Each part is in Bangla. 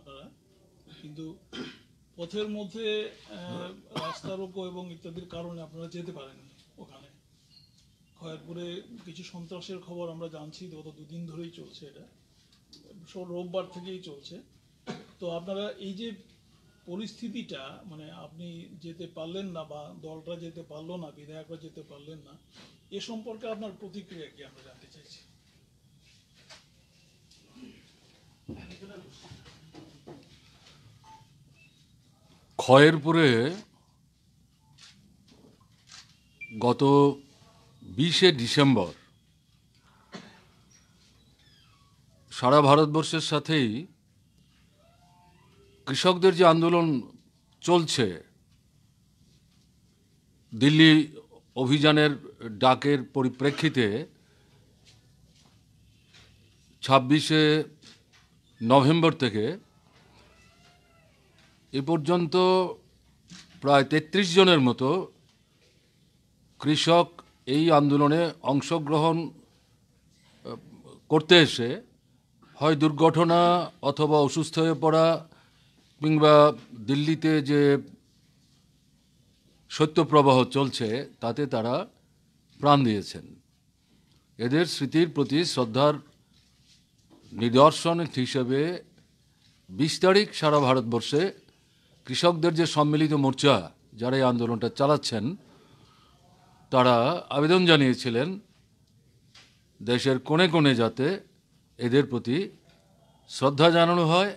আপনারা কিন্তু পথের মধ্যে রাস্তারোগ্য এবং ইত্যাদির কারণে আপনারা যেতে পারেন ওখানে খয়েরপুরে কিছু সন্ত্রাসের খবর আমরা জানছি গত দুদিন ধরেই চলছে এটা রোববার থেকেই চলছে তো আপনারা এই যে পরিস্থিতিটা মানে আপনি যেতে পারলেন না বা দলটা যেতে পারলো না বিধায়করা যেতে পারলেন না এ সম্পর্কে আপনার প্রতিক্রিয়া কি আমরা খয়েরপুরে গত বিশে ডিসেম্বর সারা ভারতবর্ষের সাথেই কৃষকদের যে আন্দোলন চলছে দিল্লি অভিযানের ডাকের পরিপ্রেক্ষিতে ছাব্বিশে নভেম্বর থেকে এ পর্যন্ত প্রায় ৩৩ জনের মতো কৃষক এই আন্দোলনে অংশগ্রহণ করতে এসে হয় দুর্ঘটনা অথবা অসুস্থ হয়ে পড়া কিংবা দিল্লিতে যে শৈত্যপ্রবাহ চলছে তাতে তারা প্রাণ দিয়েছেন এদের স্মৃতির প্রতি শ্রদ্ধার নিদর্শন হিসেবে বিশ তারিখ সারা ভারতবর্ষে কৃষকদের যে সম্মিলিত মোর্চা যারা এই আন্দোলনটা চালাচ্ছেন তারা আবেদন জানিয়েছিলেন দেশের কোণে কোণে যাতে এদের প্রতি শ্রদ্ধা জানানো হয়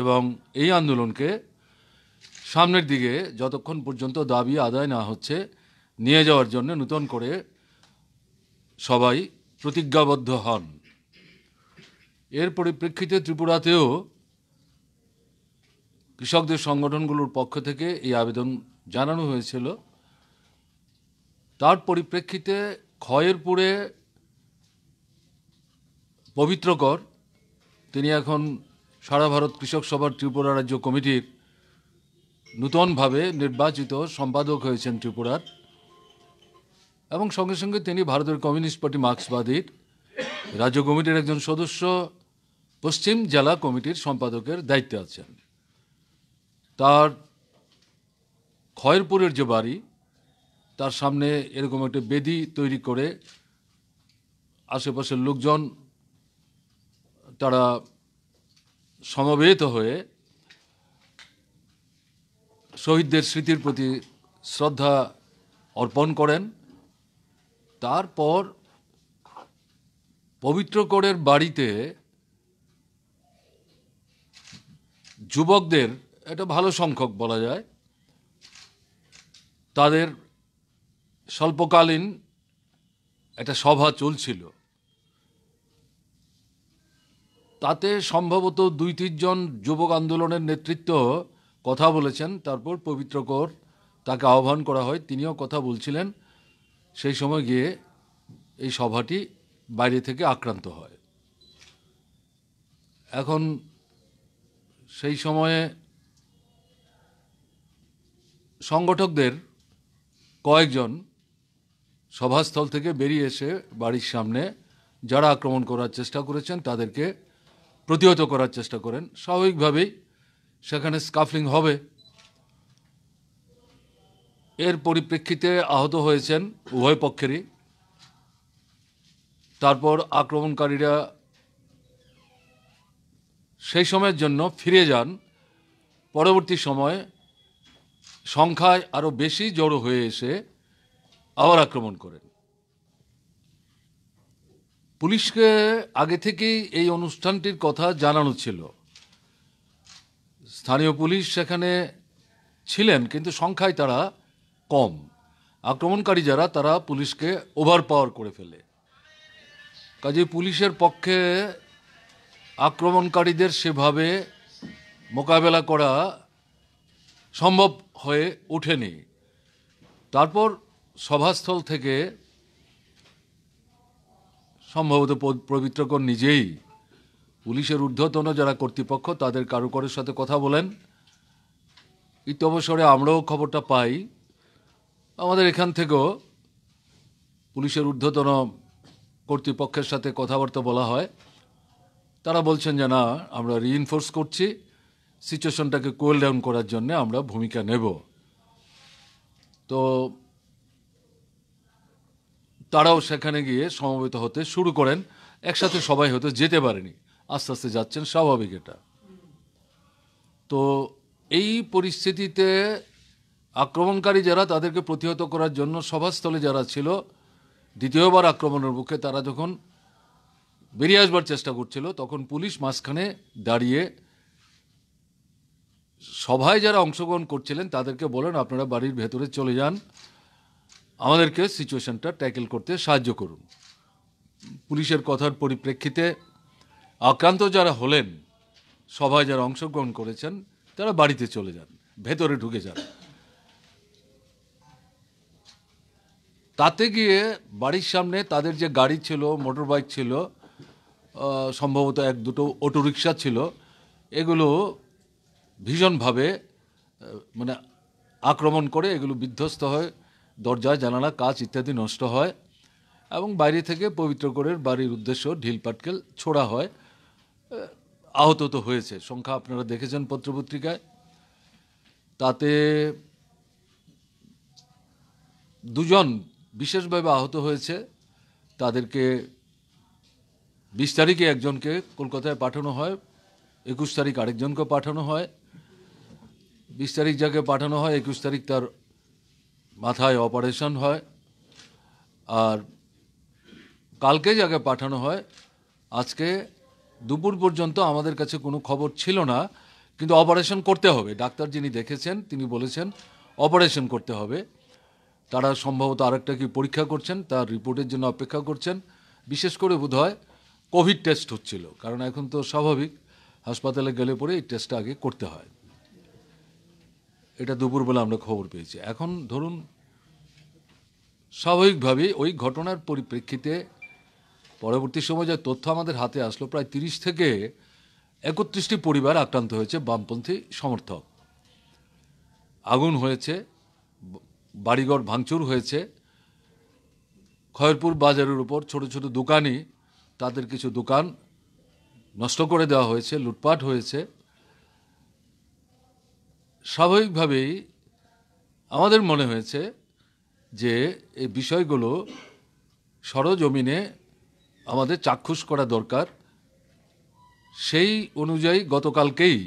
এবং এই আন্দোলনকে সামনের দিকে যতক্ষণ পর্যন্ত দাবি আদায় না হচ্ছে নিয়ে যাওয়ার জন্য নূতন করে সবাই প্রতিজ্ঞাবদ্ধ হন এর পরিপ্রেক্ষিতে ত্রিপুরাতেও কৃষকদের সংগঠনগুলোর পক্ষ থেকে এই আবেদন জানানো হয়েছিল তার পরিপ্রেক্ষিতে খয়েরপুরে পবিত্রকর তিনি এখন সারা ভারত কৃষক সভার ত্রিপুরা রাজ্য কমিটির নূতনভাবে নির্বাচিত সম্পাদক হয়েছেন ত্রিপুরার এবং সঙ্গে সঙ্গে তিনি ভারতের কমিউনিস্ট পার্টি মার্ক্সবাদীর রাজ্য কমিটির একজন সদস্য পশ্চিম জেলা কমিটির সম্পাদকের দায়িত্বে আছেন তার খয়েরপুরের যে বাড়ি তার সামনে এরকম একটা বেদি তৈরি করে আশেপাশের লোকজন তারা সমবেত হয়ে শহীদদের স্মৃতির প্রতি শ্রদ্ধা অর্পণ করেন তারপর পবিত্রকরের বাড়িতে যুবকদের একটা ভালো সংখ্যক বলা যায় তাদের স্বল্পকালীন একটা সভা চলছিল তাতে সম্ভবত দুই তিনজন যুবক আন্দোলনের নেতৃত্ব কথা বলেছেন তারপর পবিত্র কর তাকে আহ্বান করা হয় তিনিও কথা বলছিলেন সেই সময় গিয়ে এই সভাটি বাইরে থেকে আক্রান্ত হয় এখন সেই সময়ে সংগঠকদের কয়েকজন সভাস্থল থেকে বেরিয়ে এসে বাড়ির সামনে যারা আক্রমণ করার চেষ্টা করেছেন তাদেরকে প্রতিহত করার চেষ্টা করেন স্বাভাবিকভাবেই সেখানে স্কাফলিং হবে এর পরিপ্রেক্ষিতে আহত হয়েছেন উভয় পক্ষেরই তারপর আক্রমণকারীরা সেই সময়ের জন্য ফিরে যান পরবর্তী সময়ে সংখ্যায় আরও বেশি জড়ো হয়ে এসে আবার আক্রমণ করেন পুলিশকে আগে থেকেই এই অনুষ্ঠানটির কথা জানানো ছিল স্থানীয় পুলিশ সেখানে ছিলেন কিন্তু সংখ্যায় তারা কম আক্রমণকারী যারা তারা পুলিশকে ওভার পাওয়ার করে ফেলে কাজে পুলিশের পক্ষে আক্রমণকারীদের সেভাবে মোকাবেলা করা সম্ভব হয়ে ওঠেনি তারপর সভাস্থল থেকে সম্ভবত পবিত্রকর নিজেই পুলিশের ঊর্ধ্বতন যারা কর্তৃপক্ষ তাদের কারুকরের সাথে কথা বলেন ইত্য অবসরে আমরাও খবরটা পাই আমাদের এখান থেকেও পুলিশের ঊর্ধ্বতন কর্তৃপক্ষের সাথে কথাবার্তা বলা হয় তারা বলছেন যে না আমরা রিইনফোর্স করছি সিচুয়েশনটাকে কোল ডাউন করার জন্য আমরা ভূমিকা নেব তো তারাও সেখানে গিয়ে সমবেত হতে শুরু করেন একসাথে সবাই হয়তো যেতে পারেনি আস্তে আস্তে যাচ্ছেন স্বাভাবিক এটা তো এই পরিস্থিতিতে আক্রমণকারী যারা তাদেরকে প্রতিহত করার জন্য সভাস্থলে যারা ছিল দ্বিতীয়বার আক্রমণের মুখে তারা যখন বেরিয়ে আসবার চেষ্টা করছিল তখন পুলিশ মাঝখানে দাঁড়িয়ে সভায় যারা অংশগ্রহণ করছিলেন তাদেরকে বলেন আপনারা বাড়ির ভেতরে চলে যান আমাদেরকে সিচুয়েশনটা ট্যাকেল করতে সাহায্য করুন পুলিশের কথার পরিপ্রেক্ষিতে আক্রান্ত যারা হলেন সভায় যারা অংশগ্রহণ করেছেন তারা বাড়িতে চলে যান ভেতরে ঢুকে যান তাতে গিয়ে বাড়ির সামনে তাদের যে গাড়ি ছিল মোটর বাইক ছিল সম্ভবত এক দুটো অটোরিকশা ছিল এগুলো ভীষণভাবে মানে আক্রমণ করে এগুলো বিধ্বস্ত হয় দরজা জানালা কাজ ইত্যাদি নষ্ট হয় এবং বাইরে থেকে পবিত্র করে বাড়ির উদ্দেশ্য ঢিল পাটকেল ছোড়া হয় আহত তো হয়েছে সংখ্যা আপনারা দেখেছেন পত্রপত্রিকায় তাতে দুজন বিশেষভাবে আহত হয়েছে তাদেরকে বিশ তারিখে একজনকে কলকাতায় পাঠানো হয় একুশ তারিখ আরেকজনকে পাঠানো হয় বিশ তারিখ যাকে পাঠানো হয় একুশ তারিখ তার মাথায় অপারেশন হয় আর কালকে যাকে পাঠানো হয় আজকে দুপুর পর্যন্ত আমাদের কাছে কোনো খবর ছিল না কিন্তু অপারেশন করতে হবে ডাক্তার যিনি দেখেছেন তিনি বলেছেন অপারেশন করতে হবে তারা সম্ভবত আরেকটা কি পরীক্ষা করছেন তার রিপোর্টের জন্য অপেক্ষা করছেন বিশেষ করে বোধহয় কোভিড টেস্ট হচ্ছিল কারণ এখন তো স্বাভাবিক হাসপাতালে গেলে পরে এই টেস্টটা আগে করতে হয় এটা দুপুরবেলা আমরা খবর পেয়েছি এখন ধরুন স্বাভাবিকভাবে ওই ঘটনার পরিপ্রেক্ষিতে পরবর্তী সময় যে তথ্য আমাদের হাতে আসলো প্রায় তিরিশ থেকে একত্রিশটি পরিবার আক্রান্ত হয়েছে বামপন্থী সমর্থক আগুন হয়েছে বাড়িঘর ভাঙচুর হয়েছে খয়রপুর বাজারের উপর ছোট ছোট দোকানই তাদের কিছু দোকান নষ্ট করে দেওয়া হয়েছে লুটপাট হয়েছে স্বাভাবিকভাবেই আমাদের মনে হয়েছে যে এই বিষয়গুলো সরজমিনে আমাদের চাক্ষুষ করা দরকার সেই অনুযায়ী গতকালকেই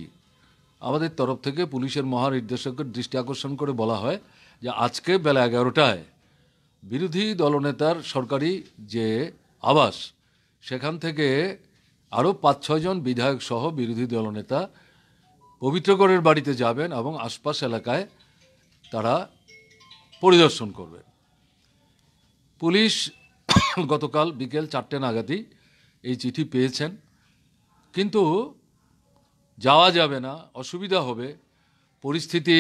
আমাদের তরফ থেকে পুলিশের মহানির্দেশকের দৃষ্টি আকর্ষণ করে বলা হয় যে আজকে বেলা এগারোটায় বিরোধী দলনেতার সরকারি যে আবাস সেখান থেকে আরও পাঁচ ছয়জন বিধায়ক সহ বিরোধী দলনেতা পবিত্রকরের বাড়িতে যাবেন এবং আশপাশ এলাকায় তারা পরিদর্শন করবে পুলিশ গতকাল বিকেল চারটে নাগাদই এই চিঠি পেয়েছেন কিন্তু যাওয়া যাবে না অসুবিধা হবে পরিস্থিতি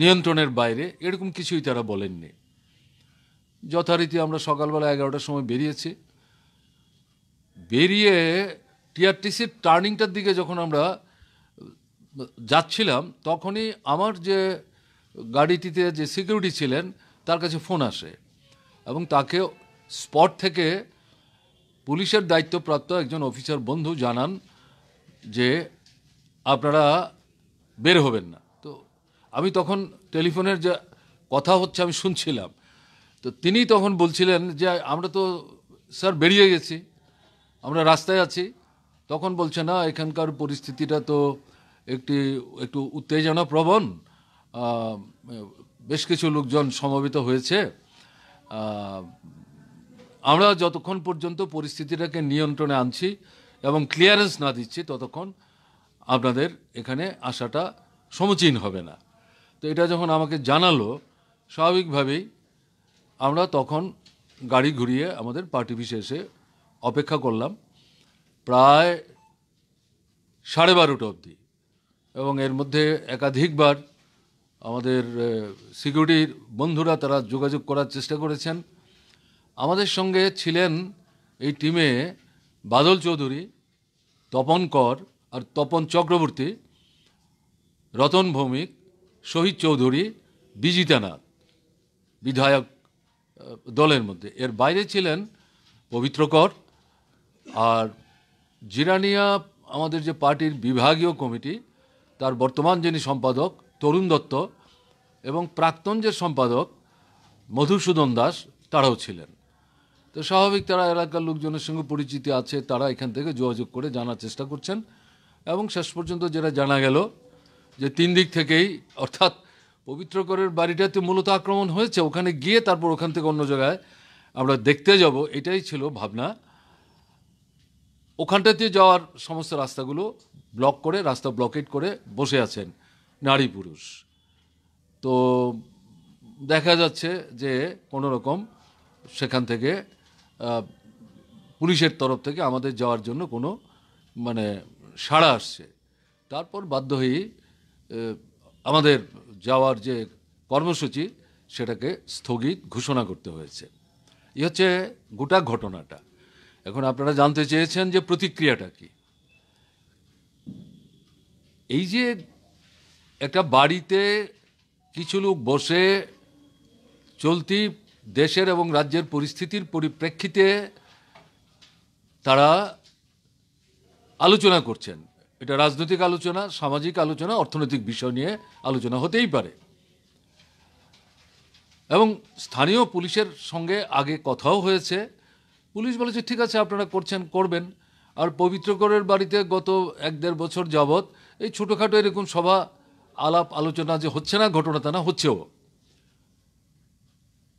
নিয়ন্ত্রণের বাইরে এরকম কিছুই তারা বলেননি যথারীতি আমরা সকালবেলা এগারোটার সময় বেরিয়েছি বেরিয়ে টিআরটিসির টার্নিংটার দিকে যখন আমরা যাচ্ছিলাম তখনই আমার যে গাড়িটিতে যে সিকিউরিটি ছিলেন তার কাছে ফোন আসে এবং তাকে স্পট থেকে পুলিশের দায়িত্বপ্রাপ্ত একজন অফিসার বন্ধু জানান যে আপনারা বের হবেন না তো আমি তখন টেলিফোনের যা কথা হচ্ছে আমি শুনছিলাম তো তিনি তখন বলছিলেন যে আমরা তো স্যার বেরিয়ে গেছি আমরা রাস্তায় আছি তখন বলছে না এখানকার পরিস্থিতিটা তো একটি একটু উত্তেজনা প্রবণ বেশ কিছু লোকজন সমবেত হয়েছে আমরা যতক্ষণ পর্যন্ত পরিস্থিতিটাকে নিয়ন্ত্রণে আনছি এবং ক্লিয়ারেন্স না দিচ্ছি ততক্ষণ আপনাদের এখানে আসাটা সমুচীন হবে না তো এটা যখন আমাকে জানালো স্বাভাবিকভাবেই আমরা তখন গাড়ি ঘুরিয়ে আমাদের পার্টি বিশেষে অপেক্ষা করলাম প্রায় সাড়ে বারোটা অবধি এবং এর মধ্যে একাধিকবার আমাদের সিকিউরিটির বন্ধুরা তারা যোগাযোগ করার চেষ্টা করেছেন আমাদের সঙ্গে ছিলেন এই টিমে বাদল চৌধুরী তপন কর আর তপন চক্রবর্তী রতন ভৌমিক শহীদ চৌধুরী বিজিতানাথ বিধায়ক দলের মধ্যে এর বাইরে ছিলেন পবিত্র কর আর জিরানিয়া আমাদের যে পার্টির বিভাগীয় কমিটি তার বর্তমান যিনি সম্পাদক তরুণ দত্ত এবং প্রাক্তন যে সম্পাদক মধুসূদন দাস তারাও ছিলেন তো স্বাভাবিক তারা এলাকার লোকজনের সঙ্গে পরিচিতি আছে তারা এখান থেকে যোগাযোগ করে জানার চেষ্টা করছেন এবং শেষ পর্যন্ত যেটা জানা গেল যে তিন দিক থেকেই অর্থাৎ পবিত্রকরের বাড়িটাতে মূলত আক্রমণ হয়েছে ওখানে গিয়ে তারপর ওখান থেকে অন্য জায়গায় আমরা দেখতে যাব এটাই ছিল ভাবনা ওখানটাতে যাওয়ার সমস্ত রাস্তাগুলো ব্লক করে রাস্তা ব্লকেট করে বসে আছেন নারী পুরুষ তো দেখা যাচ্ছে যে কোনো রকম সেখান থেকে পুলিশের তরফ থেকে আমাদের যাওয়ার জন্য কোনো মানে সাড়া আসছে তারপর বাধ্য হয়েই আমাদের যাওয়ার যে কর্মসূচি সেটাকে স্থগিত ঘোষণা করতে হয়েছে এ হচ্ছে গোটা ঘটনাটা এখন আপনারা জানতে চেয়েছেন যে প্রতিক্রিয়াটা কি এই যে একটা বাড়িতে কিছু লোক বসে চলতি দেশের এবং রাজ্যের পরিস্থিতির পরিপ্রেক্ষিতে তারা আলোচনা করছেন এটা রাজনৈতিক আলোচনা সামাজিক আলোচনা অর্থনৈতিক বিষয় নিয়ে আলোচনা হতেই পারে এবং স্থানীয় পুলিশের সঙ্গে আগে কথাও হয়েছে পুলিশ বলেছে ঠিক আছে আপনারা করছেন করবেন আর পবিত্রকরের বাড়িতে গত এক দেড় বছর যাবৎ এই ছোটোখাটো এরকম সভা আলাপ আলোচনা যে হচ্ছে না ঘটনা তা না হচ্ছেও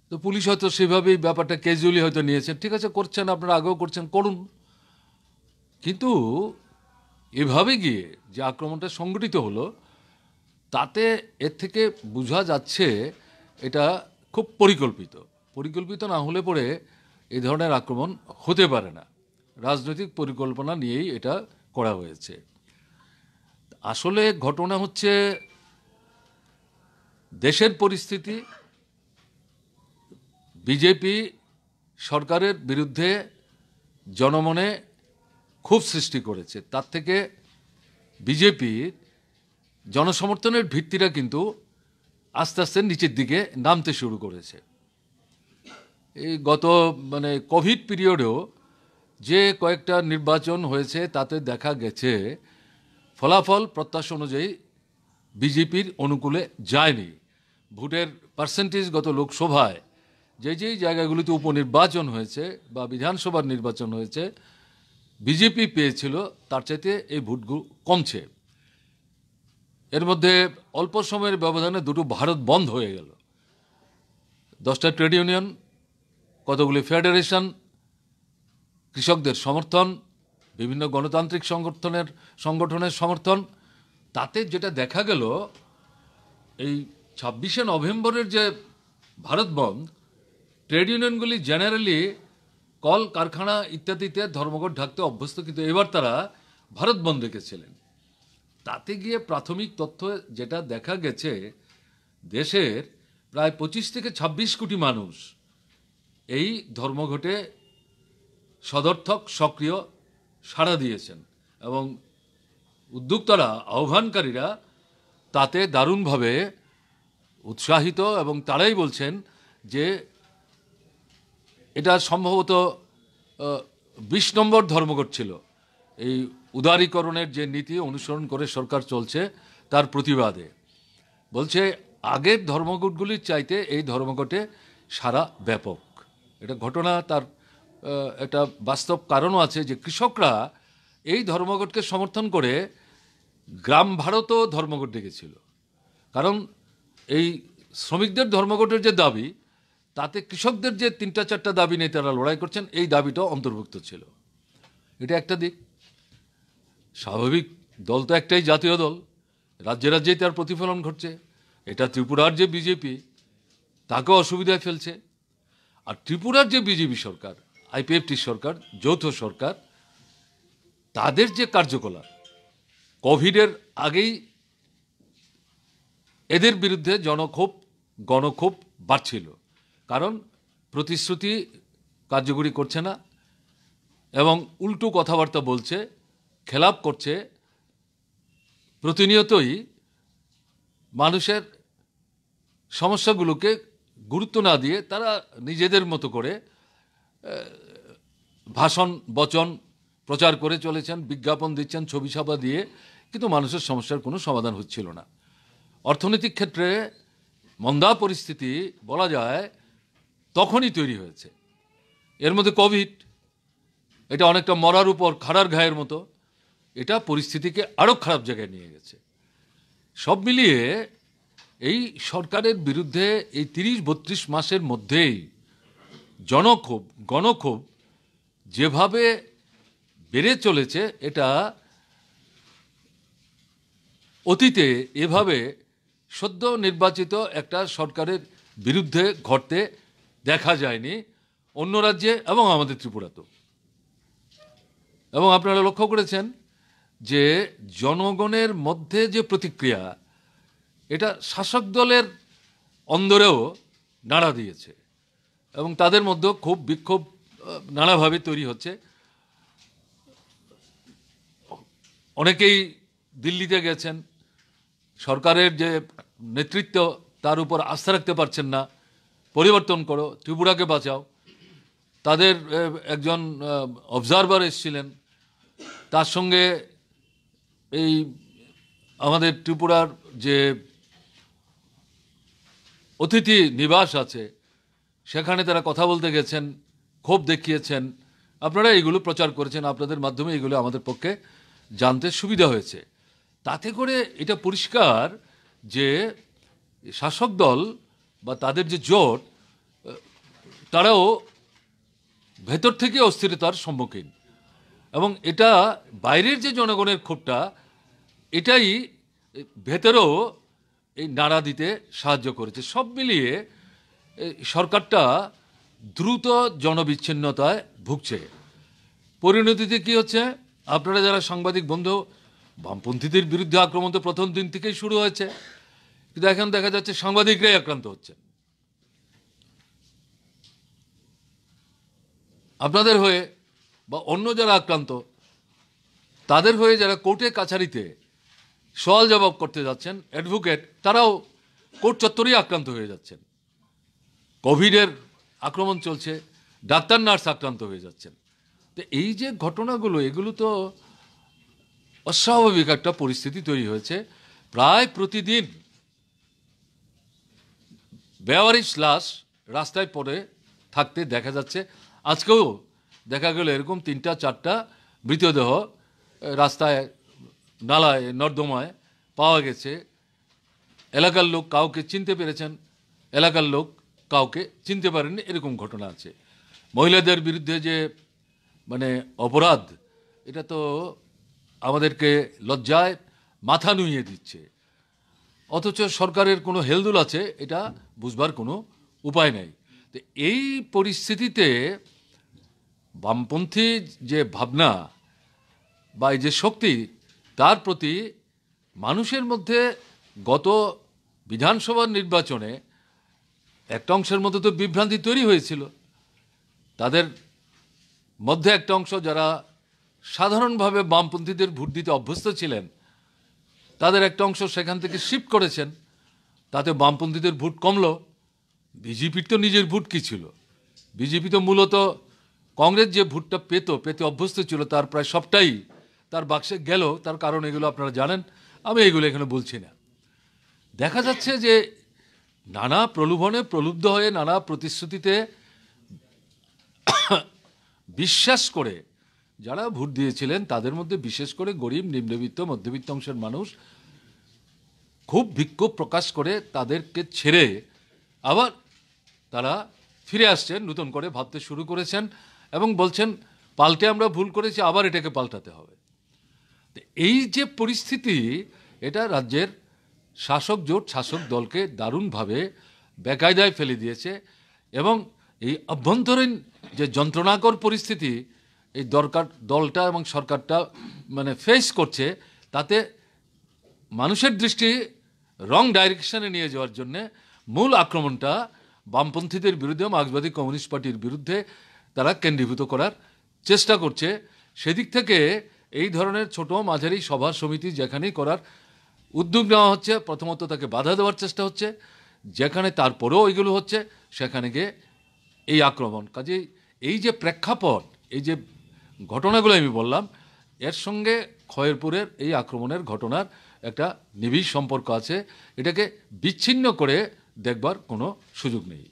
তো পুলিশ হয়তো সেভাবেই ব্যাপারটা ক্যাজুয়ালি হয়তো নিয়েছেন ঠিক আছে করছেন আপনারা আগেও করছেন করুন কিন্তু এভাবে গিয়ে যে আক্রমণটা সংগঠিত হলো তাতে এর থেকে বোঝা যাচ্ছে এটা খুব পরিকল্পিত পরিকল্পিত না হলে পরে এ ধরনের আক্রমণ হতে পারে না রাজনৈতিক পরিকল্পনা নিয়েই এটা করা হয়েছে আসলে ঘটনা হচ্ছে দেশের পরিস্থিতি বিজেপি সরকারের বিরুদ্ধে জনমনে খুব সৃষ্টি করেছে তার থেকে বিজেপির জনসমর্থনের ভিত্তিটা কিন্তু আস্তে আস্তে নিচের দিকে নামতে শুরু করেছে এই গত মানে কোভিড পিরিয়ডেও যে কয়েকটা নির্বাচন হয়েছে তাতে দেখা গেছে ফলাফল প্রত্যাশা অনুযায়ী বিজেপির অনুকূলে যায়নি ভোটের পার্সেন্টেজ গত লোকসভায় যে যেই জায়গাগুলিতে উপনির্বাচন হয়েছে বা বিধানসভার নির্বাচন হয়েছে বিজেপি পেয়েছিল তার চাইতে এই ভোটগুলো কমছে এর মধ্যে অল্প সময়ের ব্যবধানে দুটো ভারত বন্ধ হয়ে গেল দশটা ট্রেড ইউনিয়ন কতগুলি ফেডারেশন কৃষকদের সমর্থন বিভিন্ন গণতান্ত্রিক সংগঠনের সংগঠনের সমর্থন তাতে যেটা দেখা গেল এই ছাব্বিশে নভেম্বরের যে ভারত বন্ধ ট্রেড ইউনিয়নগুলি জেনারেলি কল কারখানা ইত্যাদিতে ধর্মঘট ঢাকতে অভ্যস্ত কিন্তু এবার তারা ভারত বন্ধ রেখেছিলেন তাতে গিয়ে প্রাথমিক তথ্য যেটা দেখা গেছে দেশের প্রায় পঁচিশ থেকে ছাব্বিশ কোটি মানুষ এই ধর্মঘটে সদর্থক সক্রিয় সাড়া দিয়েছেন এবং উদ্যোক্তারা আহ্বানকারীরা তাতে দারুণভাবে উৎসাহিত এবং তারাই বলছেন যে এটা সম্ভবত বিশ নম্বর ধর্মঘট ছিল এই উদারীকরণের যে নীতি অনুসরণ করে সরকার চলছে তার প্রতিবাদে বলছে আগের ধর্মঘটগুলির চাইতে এই ধর্মঘটে সারা ব্যাপক এটা ঘটনা তার একটা বাস্তব কারণও আছে যে কৃষকরা এই ধর্মঘটকে সমর্থন করে গ্রাম ভারতও ধর্মঘট ডেকেছিল কারণ এই শ্রমিকদের ধর্মঘটের যে দাবি তাতে কৃষকদের যে তিনটা চারটা দাবি নিয়ে তারা লড়াই করছেন এই দাবিটাও অন্তর্ভুক্ত ছিল এটা একটা দিক স্বাভাবিক দল তো একটাই জাতীয় দল রাজ্যে রাজ্যেই তার প্রতিফলন ঘটছে এটা ত্রিপুরার যে বিজেপি তাকেও অসুবিধায় ফেলছে আর ত্রিপুরার যে বিজেপি সরকার আইপিএফটি সরকার যৌথ সরকার তাদের যে কার্যকলাপ কোভিডের আগেই এদের বিরুদ্ধে জনক্ষোভ গণক্ষোভ বাড়ছিল কারণ প্রতিশ্রুতি কার্যকরী করছে না এবং উল্টো কথাবার্তা বলছে খেলাপ করছে প্রতিনিয়তই মানুষের সমস্যাগুলোকে গুরুত্ব না দিয়ে তারা নিজেদের মতো করে ভাষণ বচন প্রচার করে চলেছেন বিজ্ঞাপন দিচ্ছেন ছবি ছাপা দিয়ে কিন্তু মানুষের সমস্যার কোনো সমাধান হচ্ছিল না অর্থনৈতিক ক্ষেত্রে মন্দা পরিস্থিতি বলা যায় তখনই তৈরি হয়েছে এর মধ্যে কোভিড এটা অনেকটা মরার উপর খাড়ার ঘায়ের মতো এটা পরিস্থিতিকে আরও খারাপ জায়গায় নিয়ে গেছে সব মিলিয়ে এই সরকারের বিরুদ্ধে এই তিরিশ বত্রিশ মাসের মধ্যেই জনক্ষোভ গণক্ষোভ যেভাবে বেড়ে চলেছে এটা অতীতে এভাবে সদ্য নির্বাচিত একটা সরকারের বিরুদ্ধে ঘটতে দেখা যায়নি অন্য রাজ্যে এবং আমাদের ত্রিপুরাতেও এবং আপনারা লক্ষ্য করেছেন যে জনগণের মধ্যে যে প্রতিক্রিয়া এটা শাসক দলের অন্দরেও নাড়া দিয়েছে এবং তাদের মধ্যে খুব বিক্ষোভ নানাভাবে তৈরি হচ্ছে অনেকেই দিল্লিতে গেছেন সরকারের যে নেতৃত্ব তার উপর আস্থা রাখতে পারছেন না পরিবর্তন করো ত্রিপুরাকে বাঁচাও তাদের একজন অবজারভার এসেছিলেন তার সঙ্গে এই আমাদের ত্রিপুরার যে অতিথি নিবাস আছে সেখানে তারা কথা বলতে গেছেন ক্ষোভ দেখিয়েছেন আপনারা এইগুলো প্রচার করেছেন আপনাদের মাধ্যমে এগুলো আমাদের পক্ষে জানতে সুবিধা হয়েছে তাতে করে এটা পরিষ্কার যে শাসক দল বা তাদের যে জোট তারাও ভেতর থেকে অস্থিরতার সম্মুখীন এবং এটা বাইরের যে জনগণের ক্ষোভটা এটাই ভেতরেও এই নাড়া দিতে সাহায্য করেছে সব মিলিয়ে সরকারটা দ্রুত জনবিচ্ছিন্নতায় ভুগছে পরিণতিতে কি হচ্ছে আপনারা যারা সাংবাদিক বন্ধু বামপন্থীদের বিরুদ্ধে আক্রমণ তো প্রথম দিন থেকেই শুরু হয়েছে কিন্তু এখন দেখা যাচ্ছে সাংবাদিকরাই আক্রান্ত হচ্ছে আপনাদের হয়ে বা অন্য যারা আক্রান্ত তাদের হয়ে যারা কোর্টে কাছারিতে সওয়াল জবাব করতে যাচ্ছেন অ্যাডভোকেট তারাও কোর্ট চত্বরেই আক্রান্ত হয়ে যাচ্ছেন কোভিডের আক্রমণ চলছে ডাক্তার নার্স আক্রান্ত হয়ে যাচ্ছেন তো এই যে ঘটনাগুলো এগুলো তো অস্বাভাবিক একটা পরিস্থিতি তৈরি হয়েছে প্রায় প্রতিদিন বেওয়ারিশ লাশ রাস্তায় পড়ে থাকতে দেখা যাচ্ছে আজকেও দেখা গেল এরকম তিনটা চারটা মৃতদেহ রাস্তায় নালায় নর্দমায় পাওয়া গেছে এলাকার লোক কাউকে চিনতে পেরেছেন এলাকার লোক কাউকে চিনতে পারেননি এরকম ঘটনা আছে মহিলাদের বিরুদ্ধে যে মানে অপরাধ এটা তো আমাদেরকে লজ্জায় মাথা নুইয়ে দিচ্ছে অথচ সরকারের কোনো হেলদুল আছে এটা বুঝবার কোনো উপায় নাই তো এই পরিস্থিতিতে বামপন্থী যে ভাবনা বা এই যে শক্তি তার প্রতি মানুষের মধ্যে গত বিধানসভার নির্বাচনে একটা অংশের মধ্যে তো বিভ্রান্তি তৈরি হয়েছিল তাদের মধ্যে একটা অংশ যারা সাধারণভাবে বামপন্থীদের ভোট দিতে অভ্যস্ত ছিলেন তাদের একটা অংশ সেখান থেকে শিফট করেছেন তাতে বামপন্থীদের ভোট কমল বিজেপির তো নিজের ভোট কী ছিল বিজেপি তো মূলত কংগ্রেস যে ভোটটা পেত পেতে অভ্যস্ত ছিল তার প্রায় সবটাই তার বাক্সে গেল তার কারণ এগুলো আপনারা জানেন আমি এগুলো এখানে বলছি না দেখা যাচ্ছে যে নানা প্রলোভনে প্রলুব্ধ হয়ে নানা প্রতিশ্রুতিতে বিশ্বাস করে যারা ভোট দিয়েছিলেন তাদের মধ্যে বিশেষ করে গরিব নিম্নবিত্ত মধ্যবিত্ত অংশের মানুষ খুব বিক্ষোভ প্রকাশ করে তাদেরকে ছেড়ে আবার তারা ফিরে আসছেন নতুন করে ভাবতে শুরু করেছেন এবং বলছেন পাল্টে আমরা ভুল করেছি আবার এটাকে পাল্টাতে হবে এই যে পরিস্থিতি এটা রাজ্যের শাসক জোট শাসক দলকে দারুণভাবে বেকায়দায় ফেলে দিয়েছে এবং এই অভ্যন্তরীণ যে যন্ত্রণাকর পরিস্থিতি এই দরকার দলটা এবং সরকারটা মানে ফেস করছে তাতে মানুষের দৃষ্টি রং ডাইরেকশনে নিয়ে যাওয়ার জন্যে মূল আক্রমণটা বামপন্থীদের বিরুদ্ধে মার্ক্সবাদী কমিউনিস্ট পার্টির বিরুদ্ধে তারা কেন্দ্রীভূত করার চেষ্টা করছে সেদিক থেকে এই ধরনের ছোট মাঝারি সভা সমিতি যেখানেই করার উদ্যোগ নেওয়া হচ্ছে প্রথমত তাকে বাধা দেওয়ার চেষ্টা হচ্ছে যেখানে তারপরেও এগুলো হচ্ছে সেখানে গিয়ে এই আক্রমণ কাজেই এই যে প্রেক্ষাপট এই যে ঘটনাগুলো আমি বললাম এর সঙ্গে খয়েরপুরের এই আক্রমণের ঘটনার একটা নিবিড় সম্পর্ক আছে এটাকে বিচ্ছিন্ন করে দেখবার কোনো সুযোগ নেই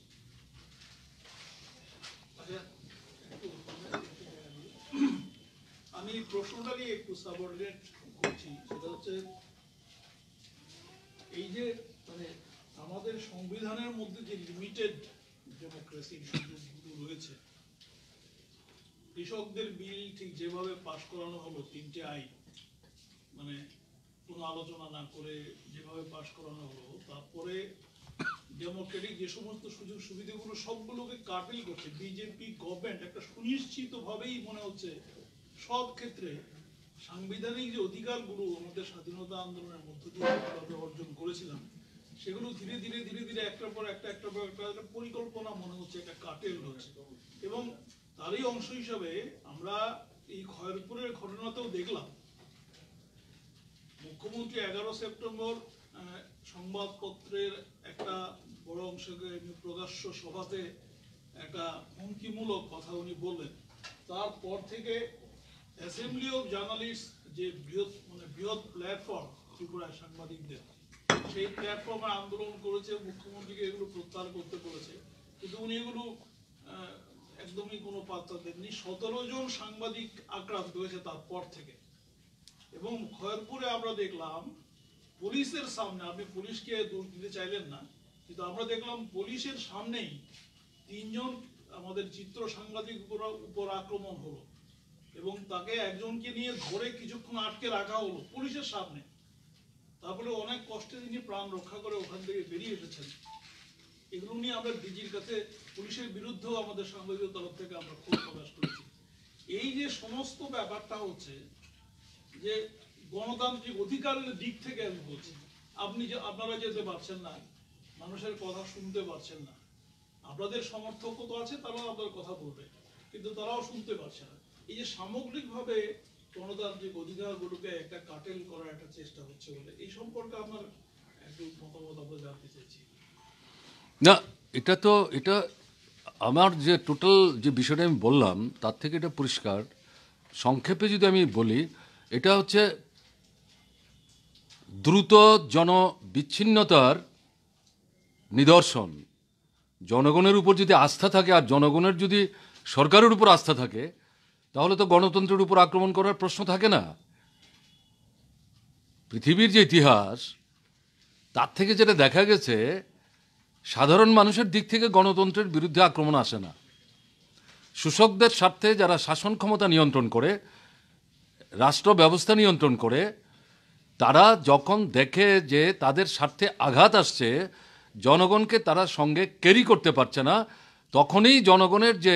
সাবঅর্ডিনেট করছি সেটা হচ্ছে এই যে মানে আমাদের সংবিধানের মধ্যে যে লিমিটেড ডেমোক্রেসির সুযোগগুলো রয়েছে কৃষকদের বিল ঠিক যেভাবে পাশ করানো হলো তিনটে আইন মানে কোনো আলোচনা না করে যেভাবে পাশ করানো হলো তারপরে ডেমোক্রেটিক যে সমস্ত সুযোগ সুবিধাগুলো সবগুলোকে কাটিল করছে বিজেপি গভর্নমেন্ট একটা সুনিশ্চিতভাবেই মনে হচ্ছে সব ক্ষেত্রে সাংবিধানিক যে অধিকারগুলো আমাদের স্বাধীনতা আন্দোলনের মধ্য দিয়ে অর্জন করেছিলাম সেগুলো ধীরে ধীরে ধীরে ধীরে একটার পর একটা একটা পর একটা পরিকল্পনা মনে হচ্ছে একটা কাটেল হচ্ছে এবং তারই অংশ হিসাবে আমরা এই খয়রপুরের ঘটনাতেও দেখলাম মুখ্যমন্ত্রী এগারো সেপ্টেম্বর সংবাদপত্রের একটা বড় অংশকে প্রকাশ্য সভাতে একটা হুমকিমূলক কথা উনি বললেন তারপর থেকে অ্যাসেম্বলি অফ জার্নালিস্ট যে বৃহৎ মানে বৃহৎ প্ল্যাটফর্ম ত্রিপুরায় সাংবাদিকদের সেই প্ল্যাটফর্মে আন্দোলন করেছে মুখ্যমন্ত্রীকে এগুলো প্রত্যাহার করতে বলেছে কিন্তু উনি এগুলো একদমই কোনো পাত্তা দেননি সতেরো জন সাংবাদিক আক্রান্ত হয়েছে তারপর থেকে এবং খয়রপুরে আমরা দেখলাম পুলিশের সামনে আপনি পুলিশকে দোষ দিতে চাইলেন না কিন্তু আমরা দেখলাম পুলিশের সামনেই তিনজন আমাদের চিত্র সাংবাদিক উপর আক্রমণ হলো এবং তাকে একজনকে নিয়ে ধরে কিছুক্ষণ আটকে রাখা হলো পুলিশের সামনে তারপরে অনেক কষ্টে তিনি প্রাণ রক্ষা করে ওখান থেকে বেরিয়ে এসেছেন এগুলো নিয়ে আমরা ডিজির কাছে পুলিশের বিরুদ্ধেও আমাদের সাংবাদিক তরফ থেকে আমরা ক্ষোভ প্রকাশ করেছি এই যে সমস্ত ব্যাপারটা হচ্ছে যে গণতান্ত্রিক অধিকারের দিক থেকে আমি বলছি আপনি যে আপনারা যেতে পারছেন না মানুষের কথা শুনতে পারছেন না আপনাদের সমর্থকও তো আছে তারাও আপনার কথা বলবে কিন্তু তারাও শুনতে পারছে না এই যে সামগ্রিকভাবে গণতান্ত্রিক অধিকারগুলোকে একটা কাটেল করার একটা চেষ্টা হচ্ছে বলে এই সম্পর্কে আমার একটু মতামত আমরা জানতে চাইছি না এটা তো এটা আমার যে টোটাল যে বিষয়টা আমি বললাম তার থেকে এটা পরিষ্কার সংক্ষেপে যদি আমি বলি এটা হচ্ছে দ্রুত জনবিচ্ছিন্নতার নিদর্শন জনগণের উপর যদি আস্থা থাকে আর জনগণের যদি সরকারের উপর আস্থা থাকে তাহলে তো গণতন্ত্রের উপর আক্রমণ করার প্রশ্ন থাকে না পৃথিবীর যে ইতিহাস তার থেকে যেটা দেখা গেছে সাধারণ মানুষের দিক থেকে গণতন্ত্রের বিরুদ্ধে আক্রমণ আসে না শোষকদের স্বার্থে যারা শাসন ক্ষমতা নিয়ন্ত্রণ করে রাষ্ট্র ব্যবস্থা নিয়ন্ত্রণ করে তারা যখন দেখে যে তাদের স্বার্থে আঘাত আসছে জনগণকে তারা সঙ্গে ক্যারি করতে পারছে না তখনই জনগণের যে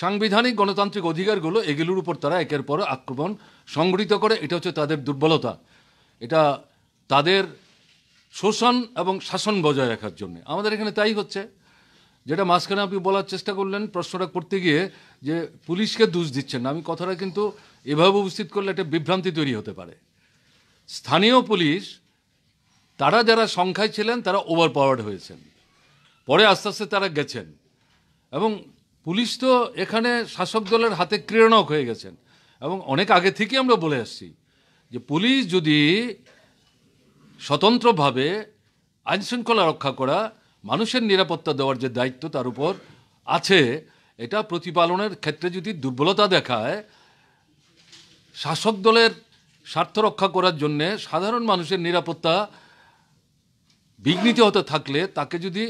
সাংবিধানিক গণতান্ত্রিক অধিকারগুলো এগুলোর উপর তারা একের পর আক্রমণ সংগঠিত করে এটা হচ্ছে তাদের দুর্বলতা এটা তাদের শোষণ এবং শাসন বজায় রাখার জন্য আমাদের এখানে তাই হচ্ছে যেটা মাঝখানে আপনি বলার চেষ্টা করলেন প্রশ্নটা করতে গিয়ে যে পুলিশকে দোষ দিচ্ছেন আমি কথাটা কিন্তু এভাবে উপস্থিত করলে একটা বিভ্রান্তি তৈরি হতে পারে স্থানীয় পুলিশ তারা যারা সংখ্যায় ছিলেন তারা ওভার পাওয়ার্ড হয়েছেন পরে আস্তে আস্তে তারা গেছেন এবং পুলিশ তো এখানে শাসক দলের হাতে ক্রীড়নক হয়ে গেছেন এবং অনেক আগে থেকে আমরা বলে আসছি যে পুলিশ যদি স্বতন্ত্রভাবে আইনশৃঙ্খলা রক্ষা করা মানুষের নিরাপত্তা দেওয়ার যে দায়িত্ব তার উপর আছে এটা প্রতিপালনের ক্ষেত্রে যদি দুর্বলতা দেখায় শাসক দলের স্বার্থ রক্ষা করার জন্যে সাধারণ মানুষের নিরাপত্তা বিঘ্নিত হতে থাকলে তাকে যদি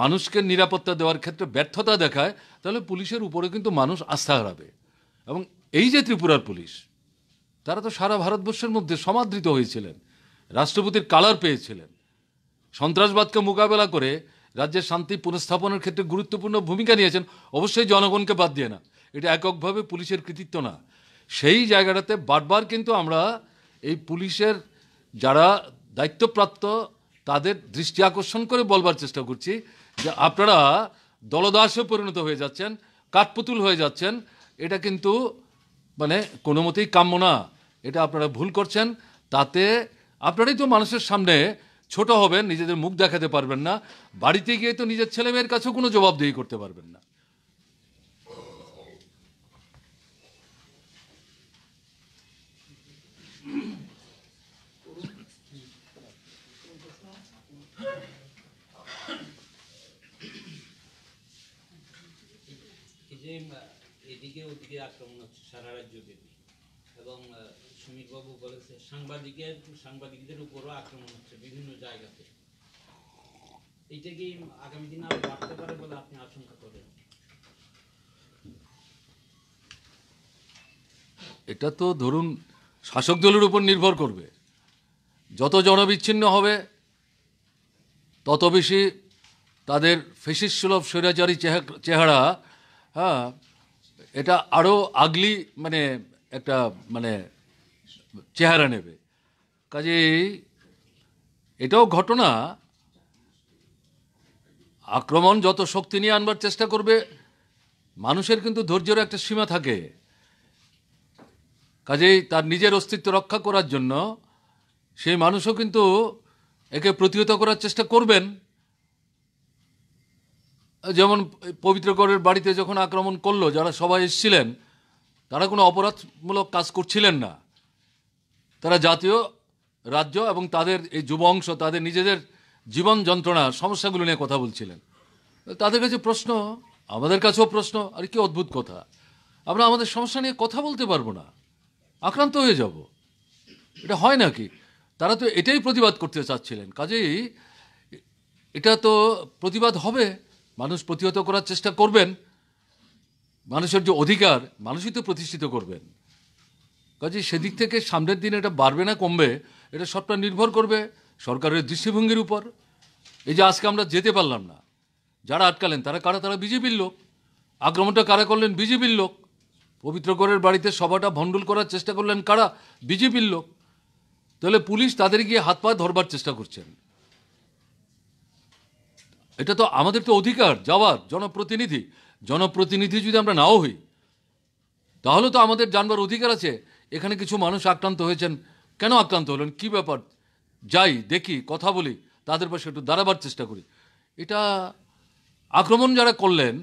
মানুষকে নিরাপত্তা দেওয়ার ক্ষেত্রে ব্যর্থতা দেখায় তাহলে পুলিশের উপরে কিন্তু মানুষ আস্থা হারাবে এবং এই যে ত্রিপুরার পুলিশ তারা তো সারা ভারতবর্ষের মধ্যে সমাদৃত হয়েছিলেন রাষ্ট্রপতির কালার পেয়েছিলেন সন্ত্রাসবাদকে মোকাবেলা করে রাজ্যের শান্তি পুনঃস্থাপনের ক্ষেত্রে গুরুত্বপূর্ণ ভূমিকা নিয়েছেন অবশ্যই জনগণকে বাদ দিয়ে না এটা এককভাবে পুলিশের কৃতিত্ব না সেই জায়গাটাতে বারবার কিন্তু আমরা এই পুলিশের যারা দায়িত্বপ্রাপ্ত তাদের দৃষ্টি আকর্ষণ করে বলবার চেষ্টা করছি যে আপনারা দলদাসে পরিণত হয়ে যাচ্ছেন কাঠপুতুল হয়ে যাচ্ছেন এটা কিন্তু মানে কোনো মতেই কাম্য না এটা আপনারা ভুল করছেন তাতে আপনারাই তো মানুষের সামনে ছোট হবেন নিজেদের মুখ দেখাতে পারবেন না বাড়িতে গিয়ে তো নিজের ছেলেমেয়ের কাছেও কোনো জবাবদেহি করতে পারবেন না যে এদিকে ওদিকে আক্রমণ হচ্ছে সারা রাজ্যব্যাপী এবং সুমিতবাবু বলেছে সাংবাদিকের সাংবাদিকদের উপরও আক্রমণ হচ্ছে বিভিন্ন জায়গাতে এইটা কি আগামী দিনে আরো বাড়তে পারে বলে আপনি আশঙ্কা করেন এটা তো ধরুন শাসক দলের উপর নির্ভর করবে যত জনবিচ্ছিন্ন হবে তত বেশি তাদের ফেসিসুলভ স্বৈরাচারী চেহারা হ্যাঁ এটা আরও আগলি মানে একটা মানে চেহারা নেবে কাজেই এটাও ঘটনা আক্রমণ যত শক্তি নিয়ে আনবার চেষ্টা করবে মানুষের কিন্তু ধৈর্যের একটা সীমা থাকে কাজেই তার নিজের অস্তিত্ব রক্ষা করার জন্য সেই মানুষও কিন্তু একে প্রতিহত করার চেষ্টা করবেন যেমন পবিত্রকরের বাড়িতে যখন আক্রমণ করলো যারা সবাই এসেছিলেন তারা কোনো অপরাধমূলক কাজ করছিলেন না তারা জাতীয় রাজ্য এবং তাদের এই যুব অংশ তাদের নিজেদের জীবন যন্ত্রণা সমস্যাগুলো নিয়ে কথা বলছিলেন তাদের কাছে প্রশ্ন আমাদের কাছেও প্রশ্ন আর কি অদ্ভুত কথা আমরা আমাদের সমস্যা নিয়ে কথা বলতে পারবো না আক্রান্ত হয়ে যাব এটা হয় নাকি তারা তো এটাই প্রতিবাদ করতে চাচ্ছিলেন কাজেই এটা তো প্রতিবাদ হবে মানুষ প্রতিহত করার চেষ্টা করবেন মানুষের যে অধিকার মানুষই তো প্রতিষ্ঠিত করবেন কাজে সেদিক থেকে সামনের দিন এটা বাড়বে না কমবে এটা সবটা নির্ভর করবে সরকারের দৃষ্টিভঙ্গির উপর এই যে আজকে আমরা যেতে পারলাম না যারা আটকালেন তারা কারা তারা বিজেপির লোক আক্রমণটা কারা করলেন বিজেপির লোক পবিত্রকরের বাড়িতে সভাটা ভণ্ডুল করার চেষ্টা করলেন কারা বিজেপির লোক তাহলে পুলিশ তাদের গিয়ে হাত পা ধরবার চেষ্টা করছেন এটা তো আমাদের তো অধিকার যাওয়ার জনপ্রতিনিধি জনপ্রতিনিধি যদি আমরা নাও হই তাহলে তো আমাদের জানবার অধিকার আছে এখানে কিছু মানুষ আক্রান্ত হয়েছেন কেন আক্রান্ত হলেন কি ব্যাপার যাই দেখি কথা বলি তাদের পাশে একটু দাঁড়াবার চেষ্টা করি এটা আক্রমণ যারা করলেন